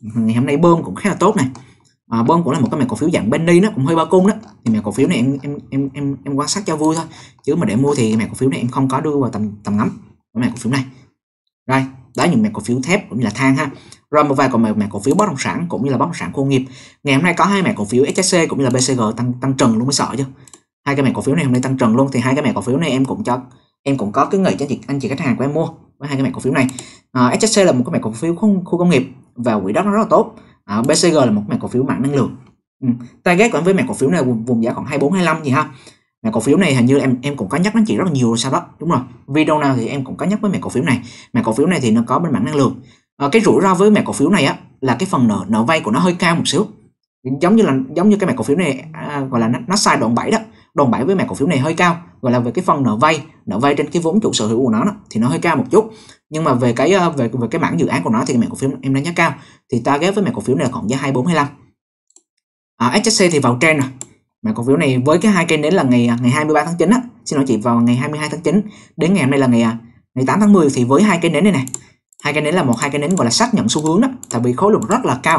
ngày hôm nay bơm cũng khá là tốt này à, bơm cũng là một cái mã cổ phiếu dạng penny nó cũng hơi ba cung đó thì mã cổ phiếu này em em em em em quan sát cho vui thôi chứ mà để mua thì mã cổ phiếu này em không có đưa vào tầm tầm ngắm mã cổ phiếu này đây đó những mã cổ phiếu thép cũng như là than ha rồi một vài còn mã cổ phiếu bất động sản cũng như là bất động sản công nghiệp ngày hôm nay có hai mã cổ phiếu HSC cũng như là BCG tăng tăng trần luôn mới sợ chứ hai cái mẻ cổ phiếu này hôm nay tăng trần luôn thì hai cái mẻ cổ phiếu này em cũng cho em cũng có cái người cho chị anh chị khách hàng của em mua với hai cái mẻ cổ phiếu này à, HSC là một cái mẻ cổ phiếu khu, khu công nghiệp và quỹ đất nó rất là tốt à, BCG là một mẻ cổ phiếu mạng năng lượng ừ. target của em với mẻ cổ phiếu này vùng, vùng giá khoảng 24 25 gì ha mẻ cổ phiếu này hình như em em cũng có nhắc đến chị rất là nhiều sau đó đúng rồi video nào thì em cũng có nhắc với mẻ cổ phiếu này mẻ cổ phiếu này thì nó có bên mảng năng lượng à, cái rủi ro với mẻ cổ phiếu này á là cái phần nợ nợ vay của nó hơi cao một xíu giống như là giống như cái mẻ cổ phiếu này à, gọi là nó, nó sai đoạn 7 đó đòn bẩy với mã cổ phiếu này hơi cao gọi là về cái phần nợ vay nợ vay trên cái vốn chủ sở hữu của nó thì nó hơi cao một chút nhưng mà về cái ờ, về về cái mảng dự án của nó thì mã cổ phiếu em đánh giá cao thì ta ghép với mã cổ phiếu này là khoảng giá 2425 à, HSC thì vào trên rồi mã cổ phiếu này với cái hai kênh đến là ngày à, ngày 23 tháng 9 á, xin lỗi chị vào ngày 22 tháng 9 đến ngày hôm nay là ngày à, ngày 8 tháng 10 thì với hai kênh nến này này hai kênh nến là một hai kênh nến gọi là xác nhận xu hướng đó tại vì khối lượng rất là cao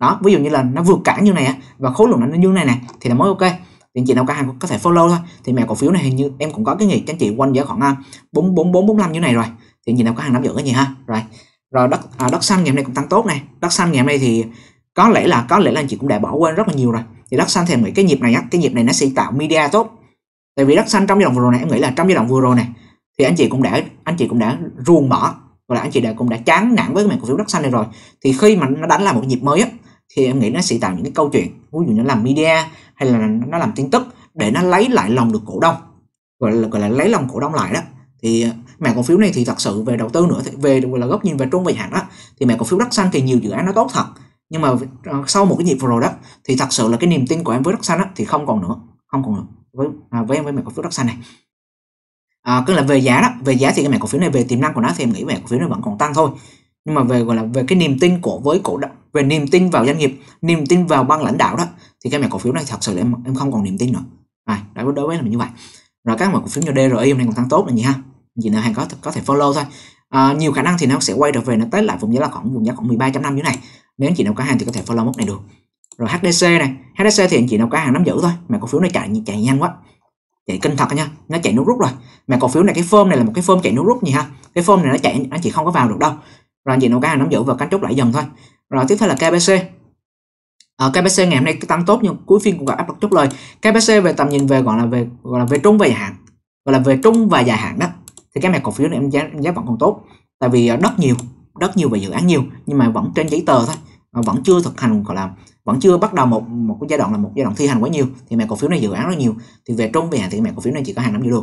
đó ví dụ như là nó vượt cản như này và khối lượng nó như này này thì là mới ok thì anh chị nào có hàng có thể follow thôi thì mèo cổ phiếu này hình như em cũng có cái nghề các anh chị quanh giữa khoảng à, bốn bốn bốn bốn năm như này rồi thì anh chị nào có hàng nắm giữ cái gì ha rồi rồi đất à, đất xanh ngày hôm nay cũng tăng tốt này đất xanh ngày hôm nay thì có lẽ là có lẽ là anh chị cũng đã bỏ quên rất là nhiều rồi thì đất xanh thì em nghĩ cái nhịp này á cái nhịp này nó sẽ tạo media tốt tại vì đất xanh trong giai đoạn vừa rồi này em nghĩ là trong giai đoạn vừa rồi này thì anh chị cũng đã anh chị cũng đã ruồng bỏ và là anh chị đã cũng đã chán nản với cái mảng cổ phiếu đất xanh này rồi thì khi mà nó đánh là một nhịp mới á, thì em nghĩ nó sẽ tạo những cái câu chuyện ví dụ như làm media hay là nó làm tin tức để nó lấy lại lòng được cổ đông gọi là gọi là lấy lòng cổ đông lại đó thì ờ, mảng cổ phiếu này thì thật sự về đầu tư nữa thì về gọi là góc nhìn về trung dài hạn đó thì mảng cổ phiếu đất xanh thì nhiều dự án nó tốt thật nhưng mà ờ, sau một cái nhịp vừa rồi đó thì thật sự là cái niềm tin của em với đất xanh đó, thì không còn nữa không còn nữa với à, với em với mảng cổ phiếu đất xanh này à, cứ là về giá đó về giá thì cái mảng cổ phiếu này về tiềm năng của nó thì e em nghĩ mảng cổ phiếu này vẫn còn tăng thôi nhưng mà về gọi là về cái niềm tin của với cổ đông về niềm tin vào doanh nghiệp niềm tin vào ban lãnh đạo đó thì cái mẻ cổ phiếu này thật sự là em, em không còn niềm tin nữa à, đối, đối với là như vậy rồi các mã cổ phiếu như DRI hôm nay còn tăng tốt là gì ha gì nào hàng có có thể follow thôi à, nhiều khả năng thì nó sẽ quay trở về nó tới lại vùng giá là khoảng vùng giá khoảng 13.5 như này nếu anh chị nào có hàng thì có thể follow mốc này được rồi HDC này HDC thì anh chị nào có hàng nắm giữ thôi mà cổ phiếu này chạy chạy nhanh quá chạy kinh thật nha nó chạy nước rút rồi mà cổ phiếu này cái form này là một cái form chạy nước rút gì ha cái form này nó chạy anh chị không có vào được đâu rồi anh chị nào có hàng nắm giữ và cánh chốt lại dần thôi rồi tiếp theo là KBC. Ở ờ, KBC ngày hôm nay tăng tốt nhưng cuối phiên cũng gặp áp lực chút lời. KBC về tầm nhìn về gọi là về gọi là về trung và dài hạn, gọi là về trung và dài hạn đó. Thì cái này cổ phiếu này em giá em giá vẫn còn tốt, tại vì ờ, đất nhiều, đất nhiều và dự án nhiều nhưng mà vẫn trên giấy tờ thôi, vẫn chưa thực hành gọi là vẫn chưa bắt đầu một một cái giai đoạn là một giai đoạn thi hành quá nhiều thì mẹ cổ phiếu này dự án rất nhiều thì về trung về hạn thì mẹ cổ phiếu này chỉ có hàng năm giữ được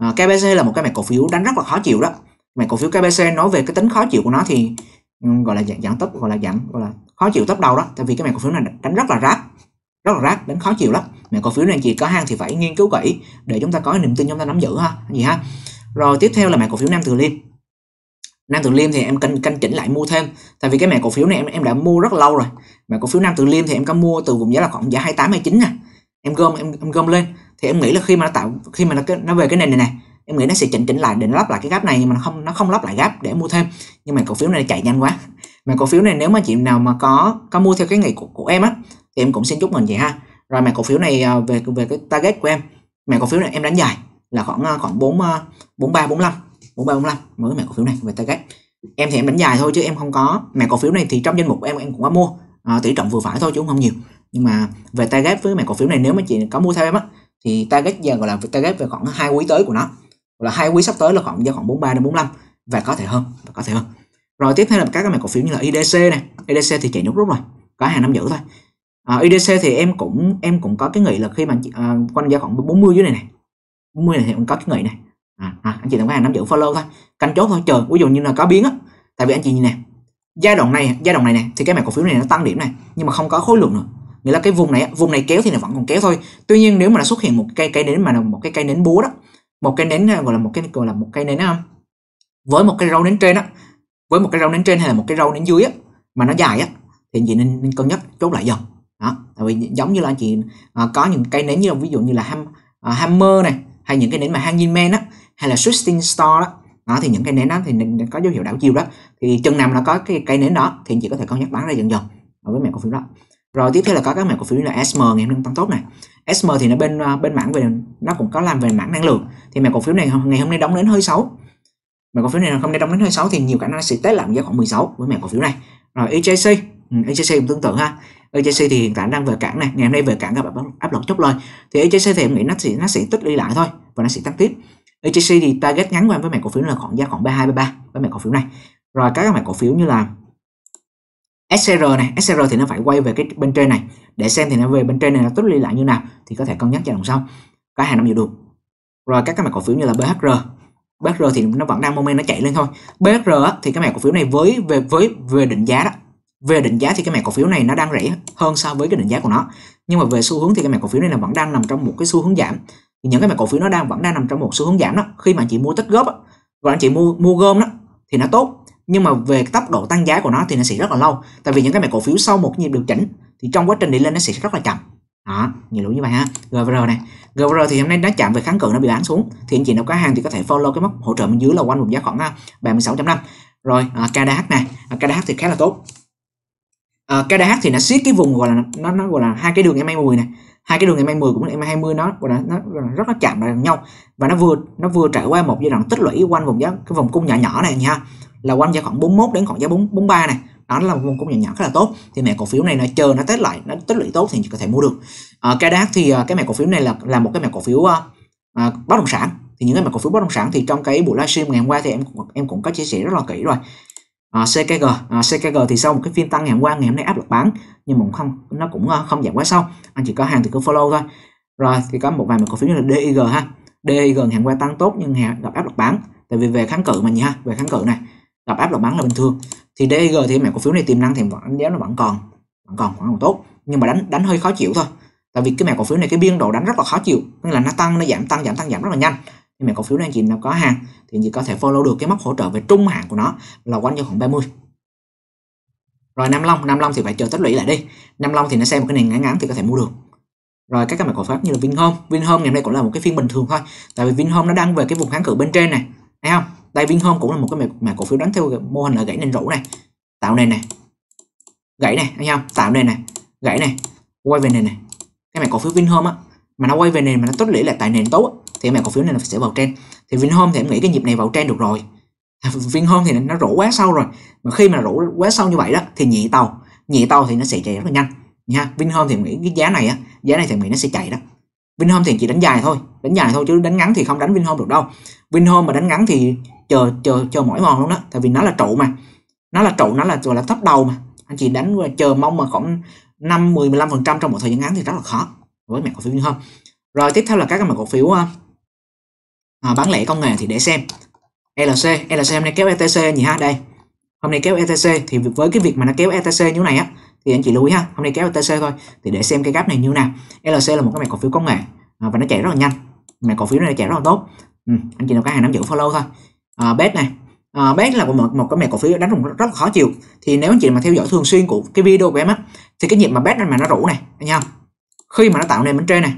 à, ờ, KBC là một cái mẹ cổ phiếu đánh rất là khó chịu đó mẹ cổ phiếu KBC nói về cái tính khó chịu của nó thì Ừ, gọi là giảm dạng tấp gọi là giảm gọi là khó chịu tấp đầu đó tại vì cái mảng cổ phiếu này đánh rất là rác rất là rác đánh khó chịu lắm mảng cổ phiếu này chỉ có hang thì phải nghiên cứu kỹ để chúng ta có niềm tin chúng ta nắm giữ ha gì ha rồi tiếp theo là mảng cổ phiếu nam từ liêm Nam Từ Liêm thì em canh canh chỉnh lại mua thêm tại vì cái mẻ cổ phiếu này em em đã mua rất lâu rồi mà cổ phiếu Nam Từ Liêm thì em có mua từ vùng giá là khoảng giá 28 29 nè em gom em, em gom lên thì em nghĩ là khi mà nó tạo khi mà nó nó về cái nền này này em nghĩ nó sẽ chỉnh chỉnh lại để nó lắp lại cái gap này nhưng mà nó không nó không lắp lại gap để mua thêm nhưng mà cổ phiếu này chạy nhanh quá mà cổ phiếu này nếu mà chị nào mà có có mua theo cái ngày của, của em á thì em cũng xin chúc mừng vậy ha rồi mà cổ phiếu này à, về về cái target của em mẹ cổ phiếu này em đánh dài là khoảng à, khoảng bốn à, bốn ba bốn năm bốn ba bốn năm mới mẹ cổ phiếu này về target em thì em đánh dài thôi chứ em không có mẹ cổ phiếu này thì trong danh mục của em em cũng có mua à, tỷ trọng vừa phải thôi chứ cũng không nhiều nhưng mà về target với mẹ cổ phiếu này nếu mà chị có mua theo em á thì target giờ gọi là target về khoảng hai quý tới của nó là hai quý sắp tới là khoảng giao khoảng 43 đến 45 và có thể hơn và có thể hơn rồi tiếp theo là các cái mã cổ phiếu như là IDC này IDC thì chạy nút rút rồi có hàng năm giữ thôi à, IDC thì em cũng em cũng có cái nghĩ là khi mà à, quanh giao khoảng 40 dưới này này 40 này thì cũng có cái nghĩ này à, à, anh chị đừng có hàng năm giữ follow thôi canh chốt thôi chờ ví dụ như là có biến á tại vì anh chị nhìn này, giai đoạn này giai đoạn này này thì cái mã cổ phiếu này nó tăng điểm này nhưng mà không có khối lượng nữa nghĩa là cái vùng này vùng này kéo thì nó vẫn còn kéo thôi tuy nhiên nếu mà nó xuất hiện một cây cây nến mà là một cái cây nến búa đó một cái nến gọi là một cái gọi là một cây nến không à, với một cái râu nến trên á với một cái râu nến trên hay là một cái râu nến dưới á mà nó dài á thì anh chị nên, nên cân nhắc chốt lại dần đó tại vì giống như là anh chị à, có những cây nến như là ví dụ như là ham à, hammer này hay những cái nến mà hanging man á hay là shooting star đó đó thì những cái nến đó thì có dấu hiệu đảo chiều đó thì chừng nào nó có cái cây nến đó thì anh chị có thể cân nhắc bán ra dần dần đối với mẹ cổ phiếu đó rồi tiếp theo là có các mảng cổ phiếu như là SM ngày hôm nay tăng tốt này SM thì nó bên ờ, bên mảng về nó cũng có làm về mảng năng lượng thì mảng cổ phiếu này ngày hôm nay đóng đến hơi xấu mảng cổ phiếu này hôm nay đóng đến hơi xấu thì nhiều khả năng sẽ test lại giá khoảng 16 với mảng cổ phiếu này rồi EJC ừ, EJC cũng tương tự ha EJC thì hiện tại đang về cản này ngày hôm nay về cản gặp áp lực chốt lời thì EJC thì em nghĩ nó sẽ nó sẽ tích đi lại thôi và nó sẽ tăng tiếp EJC thì target ngắn của với mảng cổ phiếu là khoảng giá khoảng 32 33 với mảng cổ phiếu này rồi các mảng cổ phiếu như là SCR này SCR thì nó phải quay về cái bên trên này để xem thì nó về bên trên này nó tích lũy lại như nào thì có thể cân nhắc giai đoạn sau cái hàng năm nhiều được rồi các cái mã cổ phiếu như là BHR BHR thì nó vẫn đang moment nó chạy lên thôi BHR thì cái mã cổ phiếu này với về với về định giá đó về định giá thì cái mã cổ phiếu này nó đang rẻ hơn so với cái định giá của nó nhưng mà về xu hướng thì cái mã cổ phiếu này là vẫn đang nằm trong một cái xu hướng giảm thì những cái mã cổ phiếu nó đang vẫn đang nằm trong một xu hướng giảm đó khi mà anh chị mua tích góp đó, và anh chị mua mua gom đó thì nó tốt nhưng mà về tốc độ tăng giá của nó thì nó sẽ rất là lâu tại vì những cái mẻ cổ phiếu sau một nhịp điều chỉnh thì trong quá trình đi lên nó sẽ rất là chậm đó nhiều lũ như vậy ha gvr này gvr thì hôm nay nó chạm về kháng cự nó bị bán xuống thì anh chị nào có hàng thì có thể follow cái mốc hỗ trợ bên dưới là quanh vùng giá khoảng 36.5 à, rồi à, kdh này à, kdh thì khá là tốt à, kdh thì nó siết cái vùng gọi là nó nó gọi là hai cái đường em 10 này hai cái đường em 10 cũng em 20 nó gọi là nó rất là chạm vào nhau và nó vừa nó vừa trải qua một giai đoạn tích lũy quanh vùng giá cái vùng cung nhỏ nhỏ này nha là quanh giá khoảng 41 đến khoảng giá 4, 43 này đó là một công nhận nhỏ khá là tốt thì mẹ cổ phiếu này nó chờ nó tết lại nó tích lũy tốt thì chỉ có thể mua được à, cái đác thì ờ, cái mẹ cổ phiếu này là là một cái mẹ cổ phiếu uh, bất động sản thì những cái mã cổ phiếu bất động sản thì trong cái buổi livestream ngày hôm qua thì em em cũng có chia sẻ rất là kỹ rồi à, CKG à, CKG thì sau một cái phiên tăng ngày hôm qua ngày hôm nay áp lực bán nhưng mà cũng không nó cũng không giảm quá sâu anh chỉ có hàng thì cứ follow thôi rồi thì có một vài mã cổ phiếu như là DIG ha DIG ngày hôm qua tăng tốt nhưng gặp áp lực bán tại vì về kháng cự mà nhỉ ha về kháng cự này gặp áp lực bán là bình thường thì DG thì mẹ cổ phiếu này tiềm năng thì vẫn đéo là vẫn còn vẫn còn khoảng còn tốt nhưng mà đánh đánh hơi khó chịu thôi tại vì cái mẹ cổ phiếu này cái biên độ đánh rất là khó chịu nên là nó tăng nó giảm tăng giảm tăng giảm rất là nhanh nhưng mẹ cổ phiếu này chỉ nó có hàng thì chỉ có thể follow được cái mốc hỗ trợ về trung hạn của nó là quanh khoảng 30 rồi Nam Long Nam Long thì phải chờ tích lũy lại đi Nam Long thì nó xem một cái nền ngắn ngắn thì có thể mua được rồi các cái mã cổ phiếu như là Vinhome Vinhome ngày hôm nay cũng là một cái phiên bình thường thôi tại vì Vinhome nó đang về cái vùng kháng cự bên trên này thấy không đây Vinhome cũng là một cái mã, cổ phiếu đánh theo mô hình là gãy nền rũ này tạo nền này gãy này anh không tạo nền này gãy này quay về nền này cái mã cổ phiếu Vinhome á mà nó quay về nền mà nó tích lũy là tại nền tốt á, thì mã cổ phiếu này nó sẽ vào trên thì Vinhome thì em nghĩ cái nhịp này vào trên được rồi [laughs] Vinhome thì nó rũ quá sâu rồi mà khi mà rũ quá sâu như vậy đó thì nhị tàu nhị tàu thì nó sẽ chạy rất là nhanh nha Vinhome thì em nghĩ cái giá này á giá này thì em nghĩ nó sẽ chạy đó Vinhome thì chỉ đánh dài thôi đánh dài thôi chứ đánh ngắn thì không đánh Vinhome được đâu Vinhome mà đánh ngắn thì chờ chờ chờ mỗi mòn luôn đó tại vì nó là trụ mà nó là trụ nó là gọi là thấp đầu mà anh chị đánh chờ mong mà khoảng 5 10 15 phần trăm trong một thời gian ngắn thì rất là khó với mảng cổ phiếu như không rồi tiếp theo là các mảng cổ phiếu ờ, à, bán lẻ công nghệ thì để xem LC LC hôm nay kéo ETC gì ha đây hôm nay kéo ETC thì với cái việc mà nó kéo ETC như này á thì anh chị lưu ý ha hôm nay kéo ETC thôi thì để xem cái gap này như nào LC là một cái mảng cổ phiếu công nghệ à, và nó chạy rất là nhanh mảng cổ phiếu này chạy rất là tốt ừ, anh chị nào có hàng nắm giữ follow thôi à, ờ, BET này à, ờ, BET là một, một cái mẹ cổ phiếu đánh rất, rất là khó chịu thì nếu anh chị mà theo dõi thường xuyên của cái video của em á thì cái nhịp mà BET mà nó rủ này anh nhau. khi mà nó tạo nền bên trên này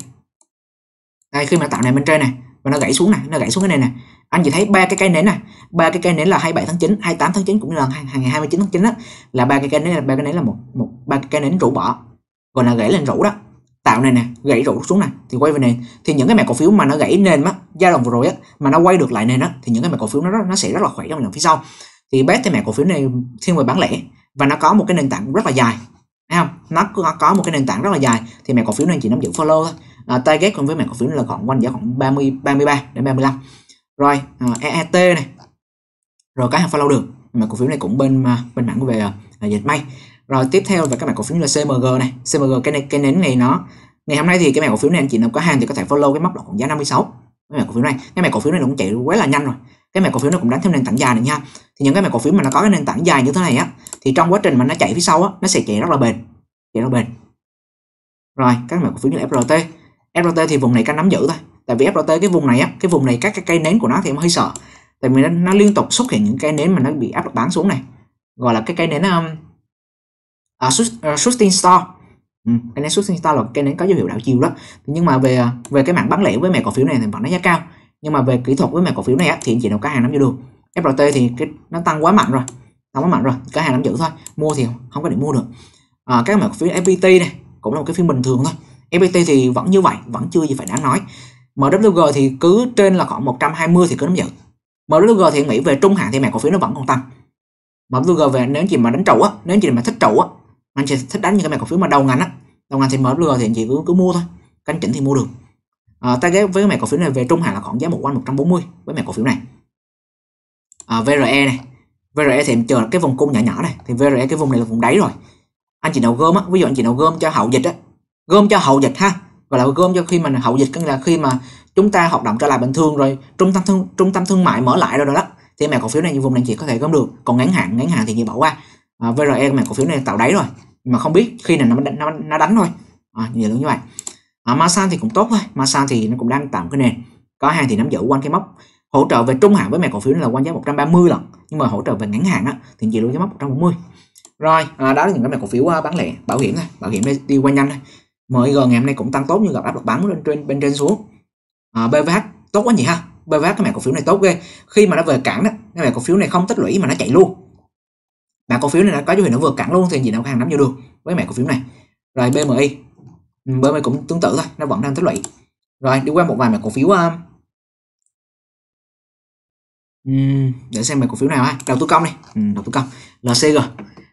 đây khi mà nó tạo nền bên trên này và nó gãy xuống này nó gãy xuống cái này này anh chị thấy ba cái cây nến này ba cái cây nến là 27 tháng 9 28 tháng 9 cũng như là ngày 29 tháng 9 đó là ba cái cây nến là ba cái nến là một một ba cái cây nến rủ bỏ gọi là gãy lên rủ đó tạo nền nè gãy rũ xuống này thì quay về nền thì những cái mẻ cổ phiếu mà nó gãy nền á giai đoạn vừa rồi á mà nó quay được lại nền á thì những cái mẻ cổ phiếu nó nó sẽ rất là khỏe trong dòng phía sau thì best thì mẻ cổ phiếu này thiên về bán lẻ và nó có một cái nền tảng rất là dài thấy không nó có một cái nền tảng rất là dài thì mẻ cổ phiếu này chỉ nắm giữ follow thôi à, target cùng với mẻ cổ phiếu là khoảng quanh giá khoảng 30 33 đến 35 rồi à, EET này rồi cái hàng follow được mẻ cổ phiếu này cũng bên à, bên mảng về à, dịch may rồi tiếp theo về các mảng cổ phiếu như là CMG này CMG cái này cái nến này nó ngày hôm nay thì cái mảng cổ phiếu này anh chị nào có hàng thì có thể follow cái mốc là khoảng giá 56 cái mảng cổ phiếu này cái mảng cổ phiếu này nó cũng chạy quá là nhanh rồi cái mảng cổ phiếu nó cũng đánh thêm nền tảng dài này nha thì những cái mảng cổ phiếu mà nó có cái nền tảng dài như thế này á thì trong quá trình mà nó chạy phía sau á nó sẽ chạy rất là bền chạy rất bền rồi các mảng cổ phiếu như FRT FRT thì vùng này canh nắm giữ thôi tại vì FRT cái vùng này á cái vùng này các cái cây nến của nó thì em hơi sợ tại vì nó, nó liên tục xuất hiện những cái nến mà nó bị áp lực bán xuống này gọi là cái cây nến um, à, shooting à, star ừ, cái nến shooting star là cái nến có dấu hiệu đảo chiều đó nhưng mà về về cái mạng bán lẻ với mẹ cổ phiếu này thì vẫn đánh giá cao nhưng mà về kỹ thuật với mẹ cổ phiếu này thì anh chị nào có hàng nắm giữ được FRT thì cái nó tăng quá mạnh rồi tăng quá mạnh rồi cả hàng nắm giữ thôi mua thì không có để mua được à, các mã cổ phiếu FPT này cũng là một cái phiên bình thường thôi FPT thì vẫn như vậy vẫn chưa gì phải đáng nói MWG thì cứ trên là khoảng 120 thì cứ nắm giữ MWG thì nghĩ về trung hạn thì mã cổ phiếu nó vẫn còn tăng MWG về nếu chị mà đánh trụ á nếu chị mà thích trụ á anh chị thích đánh những cái mã cổ phiếu mà đầu ngành á đầu ngành thì mở lừa thì anh chị cứ cứ mua thôi canh chỉnh thì mua được à, ta ghé với mã cổ phiếu này về trung hạn là khoảng giá một quanh 140 với mã cổ phiếu này à, ờ, VRE này VRE thì em chờ cái vùng cung nhỏ nhỏ này thì VRE cái vùng này là vùng đáy rồi anh chị nào gom á ví dụ anh chị nào gom cho hậu dịch á gom cho hậu dịch ha gọi là gom cho khi mà hậu dịch có nghĩa là khi mà chúng ta hoạt động trở lại bình thường rồi trung tâm thương trung tâm thương mại mở lại rồi đó, thì mã cổ phiếu này vùng này chị có thể gom được còn ngắn hạn ngắn hạn thì chị bỏ qua à, VRE mảng cổ phiếu này tạo đáy rồi nhưng mà không biết khi nào nó nó, nó đánh thôi à, nhiều lúc như vậy à, Masan thì cũng tốt thôi Masan thì nó cũng đang tạo cái nền có hàng thì nắm giữ quanh cái mốc hỗ trợ về trung hạn với mẹ cổ phiếu là quanh giá 130 lần nhưng mà hỗ trợ về ngắn hạn á thì chỉ luôn cái mốc 140 rồi à, đó là những cái mẹ cổ phiếu à, bán lẻ bảo hiểm này bảo hiểm đây đi qua nhanh này mới gần ngày hôm nay cũng tăng tốt như gặp áp lực bán lên trên bên trên xuống à, BVH tốt quá nhỉ ha BVH cái mẹ cổ phiếu này tốt ghê khi mà nó về cản đó cái mẹ cổ phiếu này không tích lũy mà nó chạy luôn mã cổ phiếu này đã có dấu hiệu nó vượt cản luôn thì gì nó hàng nắm vô được với mã cổ phiếu này rồi BMI ừ, BMI cũng tương tự thôi nó vẫn đang tích lũy rồi đi qua một vài mã cổ phiếu um, ừ, để xem mã cổ phiếu nào ha đầu tư công này ừ, đầu tư công LCG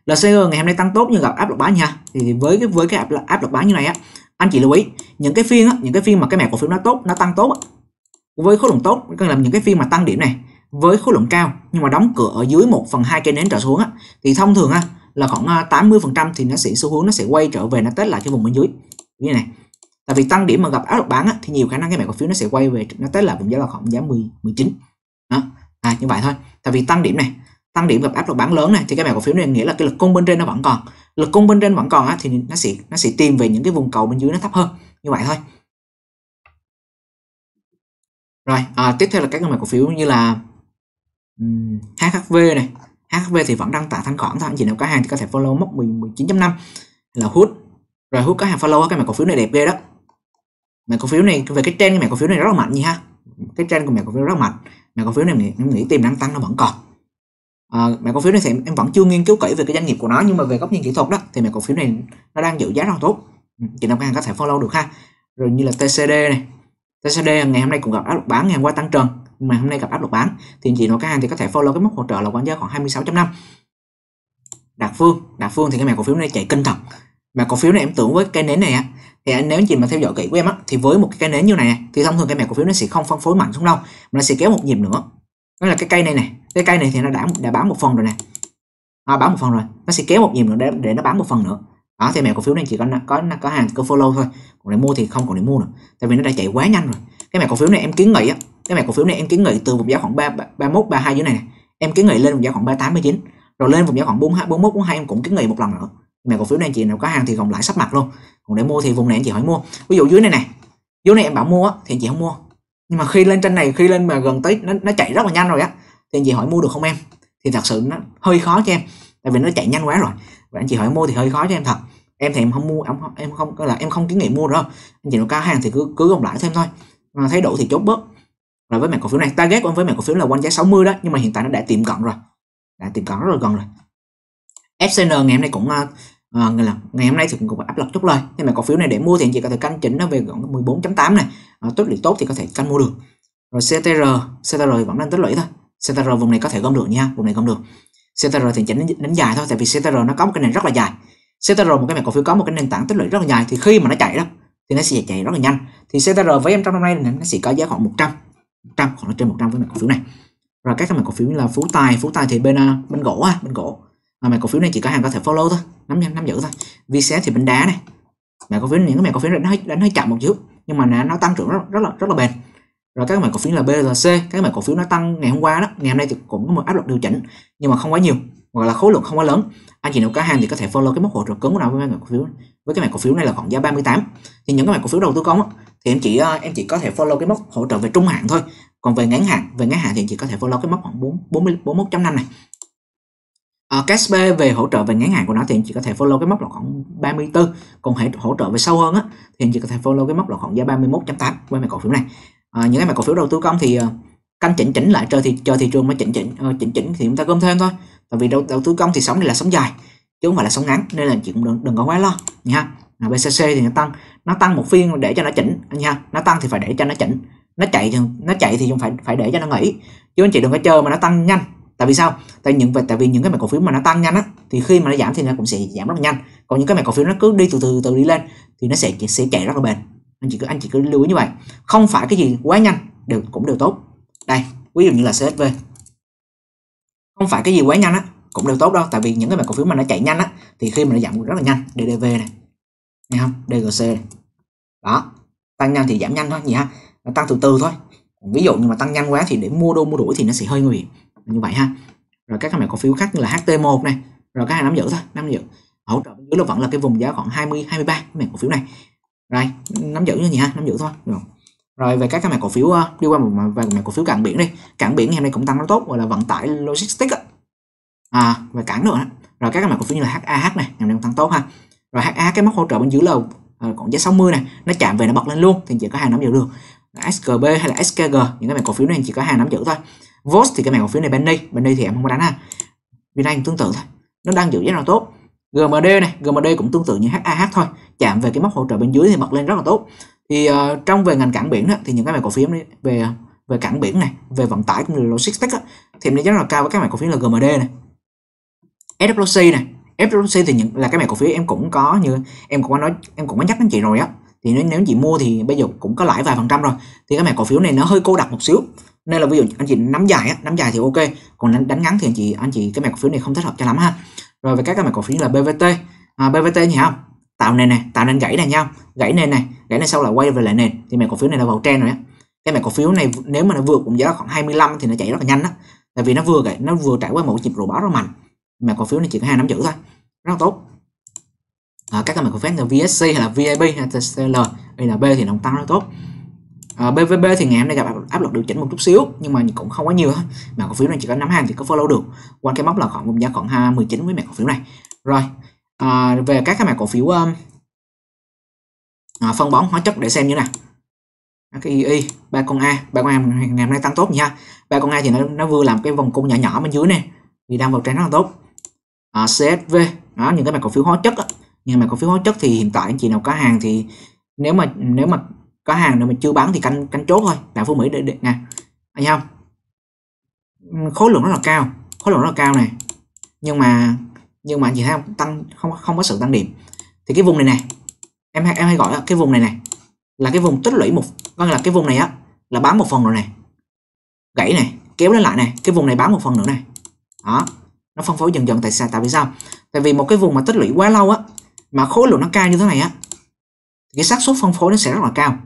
LCG ngày hôm nay tăng tốt nhưng gặp áp lực bán nha thì với cái với cái áp, áp lực bán như này á anh chị lưu ý những cái phiên á, những cái phiên mà cái mẹ cổ phiếu nó tốt nó tăng tốt với khối lượng tốt cần làm những cái phiên mà tăng điểm này với khối lượng cao nhưng mà đóng cửa ở dưới 1 phần 2 cây nến trở xuống á, thì thông thường á, là khoảng 80% à, thì nó sẽ xu hướng nó sẽ quay trở về nó test lại cái vùng bên dưới như này tại vì tăng điểm mà gặp áp lực bán á, thì nhiều khả năng cái mẻ cổ phiếu nó sẽ quay về nó test lại vùng giá là khoảng giá 10 19 đó à, như vậy thôi tại vì tăng điểm này tăng điểm gặp áp lực bán lớn này thì cái mẻ cổ phiếu này nghĩa là cái lực cung bên trên nó vẫn còn lực cung bên trên vẫn còn á, thì nó sẽ nó sẽ tìm về những cái vùng cầu bên dưới nó thấp hơn như vậy thôi rồi à, tiếp theo là các cái mẻ cổ phiếu như là um, HHV này HHV thì vẫn đang tạo thanh khoản thôi anh chị nào có hàng thì có thể follow mốc 19.5 là hút rồi hút có hàng follow cái mã cổ phiếu này đẹp ghê đó mã cổ phiếu này về cái trend của mã cổ phiếu này rất là mạnh gì ha cái trend của mã cổ phiếu rất là mạnh mã cổ phiếu này mình, mình nghĩ tiềm năng tăng nó vẫn còn à, ờ, mã cổ phiếu này thì em, vẫn chưa nghiên cứu kỹ về cái doanh nghiệp của nó nhưng mà về góc nhìn kỹ thuật đó thì mã cổ phiếu này nó đang giữ giá rất là tốt chị nào có thể follow được ha rồi như là TCD này TCD ngày hôm nay cũng gặp áp lực bán ngày hôm qua tăng trần mà hôm nay gặp áp lực bán thì chỉ nó hàng thì có thể follow cái mức hỗ trợ là quanh giá khoảng 26.5 Đạt Phương Đạt Phương thì cái mảng cổ phiếu này chạy kinh thật mà cổ phiếu này em tưởng với cái nến này á thì anh nếu anh chị mà theo dõi kỹ của em á thì với một cái cây nến như này thì thông thường cái mảng cổ phiếu nó sẽ không phân phối mạnh xuống đâu mà nó sẽ kéo một nhịp nữa đó là cái cây này này cái cây này thì nó đã đã bán một phần rồi nè à, bán một phần rồi nó sẽ kéo một nhịp nữa để, để nó bán một phần nữa đó thì mẹ cổ phiếu này chỉ có có có hàng cơ follow thôi còn để mua thì không còn để mua nữa tại vì nó đã chạy quá nhanh rồi cái mẹ cổ phiếu này em kiến nghị á cái mảng cổ phiếu này em kiến nghị từ vùng giá khoảng 3, 31 32 dưới này, này em kiến nghị lên vùng giá khoảng 38 39 rồi lên vùng giá khoảng 42 41 42 em cũng kiến nghị một lần nữa mảng cổ phiếu này anh chị nào có hàng thì gồng lại sắp mặt luôn còn để mua thì vùng này anh chị hỏi mua ví dụ dưới này này dưới này em bảo mua thì anh chị không mua nhưng mà khi lên trên này khi lên mà gần tới nó, nó chạy rất là nhanh rồi á thì anh chị hỏi mua được không em thì thật sự nó hơi khó cho em tại vì nó chạy nhanh quá rồi và anh chị hỏi mua thì hơi khó cho em thật em thì em không mua em không em không là em không kiến nghị mua đâu anh chị nào cao hàng thì cứ cứ gồng lại thêm thôi mà thấy đủ thì chốt bớt rồi với mảng cổ phiếu này target của anh với mảng cổ phiếu là quanh giá 60 đó nhưng mà hiện tại nó đã tìm cận rồi đã tìm cận rất là gần rồi FCN ngày hôm nay cũng người ờ, ờ, là ngày hôm nay thì cũng áp lực chút lời nhưng mà cổ phiếu này để mua thì anh chị có thể canh chỉnh nó về gần 14.8 này à, tốt điểm tốt thì có thể canh mua được rồi CTR CTR vẫn đang tích lũy thôi CTR vùng này có thể gom được nha vùng này gom được CTR thì chỉnh đến, đến dài thôi tại vì CTR nó có một cái nền rất là dài CTR một cái mẻ cổ phiếu có một cái nền tảng tích lũy rất là dài thì khi mà nó chạy đó thì nó sẽ chạy rất là nhanh thì CTR với em trong năm nay nó sẽ có giá khoảng 100 100 là trên 100 với mặt cổ phiếu này rồi các cái mã cổ phiếu như là phú tài phú tài thì bên à, bên gỗ á bên gỗ mà mã cổ phiếu này chỉ có hàng có thể follow thôi nắm nhanh nắm giữ thôi vse thì bên đá này mã cổ phiếu những cái mã cổ phiếu này nó hơi, nó hơi chậm một chút nhưng mà nó tăng trưởng rất, rất là rất là bền rồi các mã cổ phiếu là B là C các mã cổ phiếu nó tăng ngày hôm qua đó ngày hôm nay thì cũng có một áp lực điều chỉnh nhưng mà không quá nhiều hoặc là khối lượng không quá lớn anh chị nào có hàng thì có thể follow cái mức hỗ trợ cứng của nào với cái cổ phiếu với cái mảng cổ phiếu này là khoảng giá 38 thì những cái mảng cổ phiếu đầu tư công thì em chỉ ờ, em chỉ có thể follow cái mức hỗ trợ về trung hạn thôi còn về ngắn hạn về ngắn hạn thì chỉ có thể follow cái mốc khoảng 4 40 41.5 này ở ờ, Casp về hỗ trợ về ngắn hạn của nó thì chỉ có thể follow cái mốc là khoảng 34 còn hệ hỗ trợ về sâu hơn á thì chỉ có thể follow cái mốc là khoảng giá 31.8 với mảng cổ phiếu này à, những cái mảng cổ phiếu đầu tư công thì canh chỉnh chỉnh lại chờ thì chờ thị trường mới chỉnh chỉnh chỉnh chỉnh thì chúng ta gom thêm thôi tại vì đầu, đầu tư công thì sống này là sống dài chứ không phải là sống ngắn nên là chị cũng đừng, đừng có quá lo nha à, BCC thì nó tăng nó tăng một phiên để cho nó chỉnh nha nó tăng thì phải để cho nó chỉnh nó chạy thì nó chạy thì không phải phải để cho nó nghỉ chứ anh chị đừng có chờ mà nó tăng nhanh tại vì sao tại những tại vì những cái mảng cổ phiếu mà nó tăng nhanh á thì khi mà nó giảm thì nó cũng sẽ giảm rất là nhanh còn những cái mảng cổ phiếu nó cứ đi từ từ từ đi lên thì nó sẽ sẽ chạy rất là bền anh chị cứ anh chị cứ lưu ý như vậy không phải cái gì quá nhanh đều cũng đều tốt đây ví dụ như là CSV không phải cái gì quá nhanh á cũng đều tốt đâu tại vì những cái mã cổ phiếu mà nó chạy nhanh á thì khi mà nó giảm rất là nhanh DDV này nghe không DGC này. đó tăng nhanh thì giảm nhanh thôi gì ha nó tăng từ từ thôi ví dụ như mà tăng nhanh quá thì để mua đô mua đuổi thì nó sẽ hơi nguy hiểm như vậy ha rồi các cái mã cổ phiếu khác như là HT1 này rồi các hàng nắm giữ thôi nắm giữ hỗ trợ bên dưới nó vẫn là cái vùng giá khoảng 20 23 cái mã cổ phiếu này rồi nắm giữ như gì ha nắm giữ thôi được rồi ừ. về các cái mảng cổ phiếu ờ, đi qua một vài mảng cổ phiếu cảng biển đi cảng biển hôm nay cũng tăng rất tốt gọi là vận tải logistics à về cảng nữa rồi các cái mảng cổ phiếu như là HAH này ngày nay cũng tăng tốt ha rồi HA cái mức hỗ trợ bên dưới là còn ờ, giá 60 này nó chạm về nó bật lên luôn thì chỉ có hai nắm giữ được SKB hay là SKG những cái mảng cổ phiếu này chỉ có hai nắm giữ thôi VOS thì cái mảng cổ phiếu này bên đây thì em không có đánh ha Vinanh tương tự thôi nó đang giữ giá là tốt GMD này GMD cũng tương tự như HAH thôi chạm về cái mốc hỗ trợ bên dưới thì bật lên rất là tốt thì uh, trong về ngành cảng biển đó, thì những cái mã cổ phiếu về về cảng biển này về vận tải cũng như logistics đó, thì em đánh giá rất là cao với các mã cổ phiếu là GMD này SWC này SWC thì những là cái mã cổ phiếu em cũng có như em cũng có nói em cũng có nhắc đến chị rồi á thì nếu, nếu anh chị mua thì bây giờ cũng có lãi vài phần trăm rồi thì cái mã cổ phiếu này nó hơi cô đặc một xíu nên là ví dụ anh chị nắm dài á nắm dài thì ok còn đánh, đánh ngắn thì anh chị anh chị cái mã cổ phiếu này không thích hợp cho lắm ha rồi về các cái mã cổ phiếu là BVT à, BVT nhỉ không tạo nền này tạo nên gãy này nhau gãy nền này gãy này sau là quay về lại nền thì mẹ cổ phiếu này là vào trend rồi đó cái mẹ cổ phiếu này nếu mà nó vượt cũng giá khoảng 25 thì nó chạy rất là nhanh đó tại vì nó vừa gãy nó vừa trải qua một nhịp rổ báo rất mạnh mẹ cổ phiếu này chỉ có hai nắm giữ thôi rất là tốt à, các mẹ cổ phiếu như VSC hay là VIB hay là TCL hay là B thì đồng tăng rất tốt à, BVB thì ngày hôm nay gặp áp lực điều chỉnh một chút xíu nhưng mà cũng không quá nhiều thôi mà cổ phiếu này chỉ có nắm hàng thì có follow được qua cái mốc là khoảng vùng giá khoảng 29 với mẹ cổ phiếu này rồi à, về các cái mã cổ phiếu um, à, phân bón hóa chất để xem như thế nào cái y ba con A ba con A ngày hôm nay tăng tốt nha ba con A thì nó, nó vừa làm cái vòng cung nhỏ nhỏ bên dưới này thì đang vào trend rất là tốt à, CSV đó những cái mã cổ phiếu hóa chất nhưng mà cổ phiếu hóa chất thì hiện tại anh chị nào có hàng thì nếu mà nếu mà có hàng nào mà chưa bán thì canh canh chốt thôi đại phú mỹ để, để nè anh không khối lượng rất là cao khối lượng rất là cao này nhưng mà nhưng mà anh chị thấy không tăng không không có sự tăng điểm thì cái vùng này này em em hay gọi đó, cái vùng này này là cái vùng tích lũy một có nghĩa là cái vùng này á là bán một phần rồi này gãy này kéo lên lại này cái vùng này bán một phần nữa này đó nó phân phối dần dần tại sao tại vì sao tại vì một cái vùng mà tích lũy quá lâu á mà khối lượng nó cao như thế này á cái xác suất phân phối nó sẽ rất là cao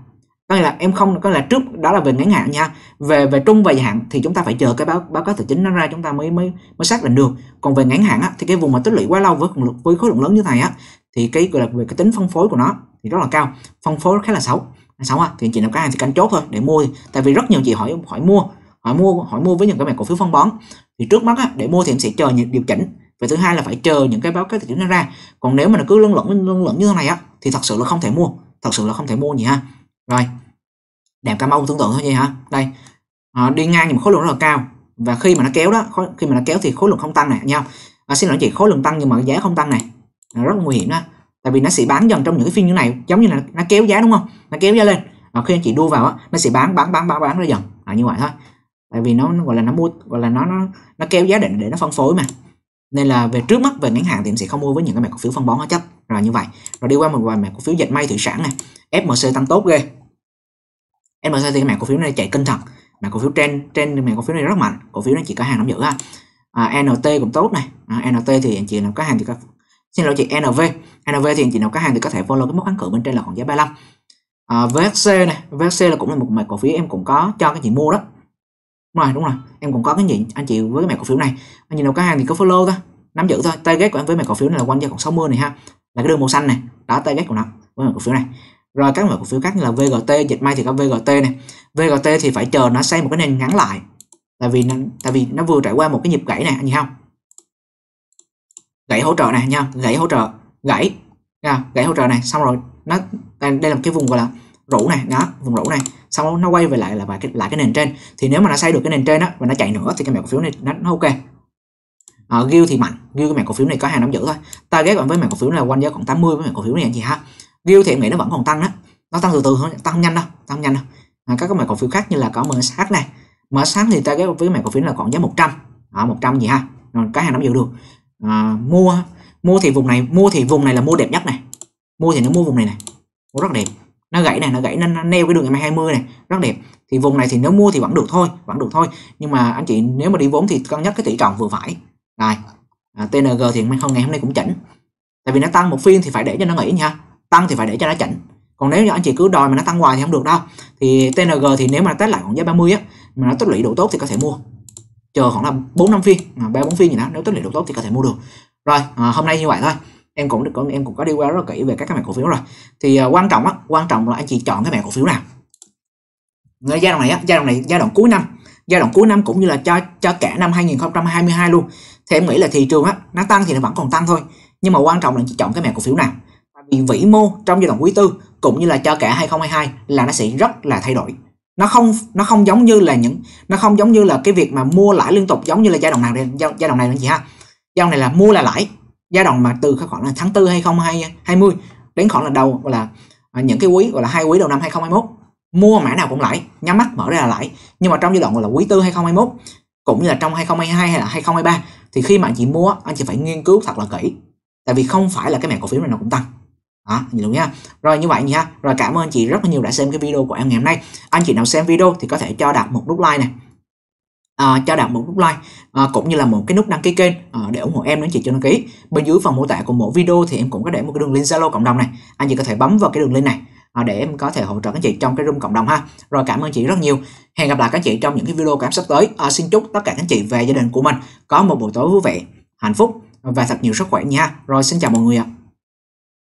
có nghĩa là em không có là trước đó là về ngắn hạn nha về về trung và dài hạn thì chúng ta phải chờ cái báo báo cáo tài chính nó ra chúng ta mới mới mới xác định được còn về ngắn hạn á, thì cái vùng mà tích lũy quá lâu với với khối lượng lớn như này á thì cái gọi là về cái tính phân phối của nó thì rất là cao phân phối khá là xấu xấu á thì chị nào có hàng thì canh chốt thôi để mua tại vì rất nhiều chị hỏi hỏi mua hỏi mua hỏi mua với những cái mẻ cổ phiếu phân bón thì trước mắt á, để mua thì em sẽ chờ những điều chỉnh và thứ hai là phải chờ những cái báo cáo tài chính nó ra còn nếu mà nó cứ lân lẫn lưng lẫn như thế này á thì thật sự là không thể mua thật sự là không thể mua gì ha rồi đèn cam âu tương tự thôi nhỉ hả đây à, đi ngang nhưng khối lượng rất là cao và khi mà nó kéo đó khi mà nó kéo thì khối lượng không tăng này nhau à, xin lỗi chị khối lượng tăng nhưng mà giá không tăng này à, rất nguy hiểm đó tại vì nó sẽ bán dần trong những cái phiên như này giống như là nó kéo giá đúng không nó kéo giá lên và khi anh chị đua vào á nó sẽ bán bán bán bán bán ra dần à, như vậy thôi tại vì nó, nó gọi là nó mua gọi là nó nó nó kéo giá định để nó phân phối mà nên là về trước mắt về ngắn hạn thì em sẽ không mua với những cái mã cổ phiếu phân bón hóa chất rồi như vậy rồi đi qua một vài mã cổ phiếu dệt may thủy sản này FMC tăng tốt ghê MSCI cái mã cổ phiếu này chạy kinh thật mã cổ phiếu trên trên mã cổ phiếu này rất mạnh cổ phiếu này chỉ có hàng nắm giữ ha à, NT cũng tốt này à, NT thì anh chị nào có hàng thì có xin lỗi chị NV NV thì anh chị nào có hàng thì có thể follow cái mức kháng cự bên trên là khoảng giá 35 à, VHC này VHC là cũng là một mã cổ phiếu em cũng có cho cái chị mua đó đúng rồi đúng rồi em cũng có cái gì anh chị với cái mã cổ phiếu này anh chị nào có hàng thì có follow thôi nắm giữ thôi target của em với mã cổ phiếu này là quanh giá khoảng 60 này ha là cái đường màu xanh này đó target của nó với mã cổ phiếu này rồi các loại cổ phiếu khác như là VGT dịch may thì có VGT này VGT thì phải chờ nó xây một cái nền ngắn lại tại vì nó, tại vì nó vừa trải qua một cái nhịp gãy này anh nhìn không gãy hỗ trợ này nha gãy hỗ trợ gãy nha gãy hỗ trợ này xong rồi nó đây, đây là cái vùng gọi là rũ này đó vùng rũ này xong rồi nó quay về lại là lại cái, lại cái nền trên thì nếu mà nó xây được cái nền trên đó và nó chạy nữa thì cái mẹ cổ phiếu này nó, nó ok à, ờ, Gil thì mạnh Gil cái mẹ cổ phiếu này có hàng nắm giữ thôi target còn với mẹ cổ phiếu là quanh giá khoảng 80 với mẹ cổ phiếu này anh chị ha Riu thì em nghĩ nó vẫn còn tăng đó, nó tăng từ từ thôi tăng nhanh đâu tăng nhanh đâu à, các cái mã cổ phiếu khác như là có MSH này MSH thì ta cái với mã cổ phiếu là còn giá 100 ở à, 100 gì ha rồi cái hàng nắm giữ được à, mua mua thì vùng này mua thì vùng này là mua đẹp nhất này mua thì nó mua vùng này này mua rất đẹp nó gãy này nó gãy nên nó neo cái đường ngày mai 20 này rất đẹp thì vùng này thì nếu mua thì vẫn được thôi vẫn được thôi nhưng mà anh chị nếu mà đi vốn thì cân nhắc cái tỷ trọng vừa phải rồi à, TNG thì không ngày hôm nay cũng chỉnh tại vì nó tăng một phiên thì phải để cho nó nghỉ nha tăng thì phải để cho nó chỉnh còn nếu như anh chị cứ đòi mà nó tăng hoài thì không được đâu thì TNG thì nếu mà test lại khoảng giá 30 á mà nó tích lũy đủ tốt thì có thể mua chờ khoảng là 4 năm phiên à, ba bốn phiên gì đó nếu tích lũy đủ tốt thì có thể mua được rồi à, hôm nay như vậy thôi em cũng được em cũng có đi qua rất kỹ về các cái mảng cổ phiếu rồi thì à, quan trọng á quan trọng là anh chị chọn cái mảng cổ phiếu nào ngay giai đoạn này á giai đoạn này giai đoạn cuối năm giai đoạn cuối năm cũng như là cho cho cả năm 2022 luôn thì em nghĩ là thị trường á nó tăng thì nó vẫn còn tăng thôi nhưng mà quan trọng là anh chị chọn cái mảng cổ phiếu nào vĩ mô trong giai đoạn quý tư cũng như là cho cả 2022 là nó sẽ rất là thay đổi nó không nó không giống như là những nó không giống như là cái việc mà mua lãi liên tục giống như là giai đoạn nào giai, giai đoạn này anh chị ha giai đoạn này là mua là lãi giai đoạn mà từ khoảng là tháng tư 4 2020 đến khoảng là đầu là à, những cái quý gọi là hai quý đầu năm 2021 mua mã nào cũng lãi nhắm mắt mở ra là lãi nhưng mà trong giai đoạn gọi là quý tư 2021 cũng như là trong 2022 hay là 2023 thì khi mà anh chị mua anh chị phải nghiên cứu thật là kỹ tại vì không phải là cái mẹ cổ phiếu này nó cũng tăng đó nhìn đúng nhá rồi như vậy nha rồi cảm ơn anh chị rất là nhiều đã xem cái video của em ngày hôm nay anh chị nào xem video thì có thể cho đặt một nút like này à, cho đặt một nút like à, cũng như là một cái nút đăng ký kênh à, để ủng hộ em đến chị cho đăng ký bên dưới phần mô tả của mỗi video thì em cũng có để một cái đường link zalo cộng đồng này anh chị có thể bấm vào cái đường link này à, để em có thể hỗ trợ các chị trong cái room cộng đồng ha rồi cảm ơn chị rất nhiều hẹn gặp lại các chị trong những cái video cảm sắp tới à, xin chúc tất cả các chị về gia đình của mình có một buổi tối vui vẻ hạnh phúc và thật nhiều sức khỏe nha rồi xin chào mọi người ạ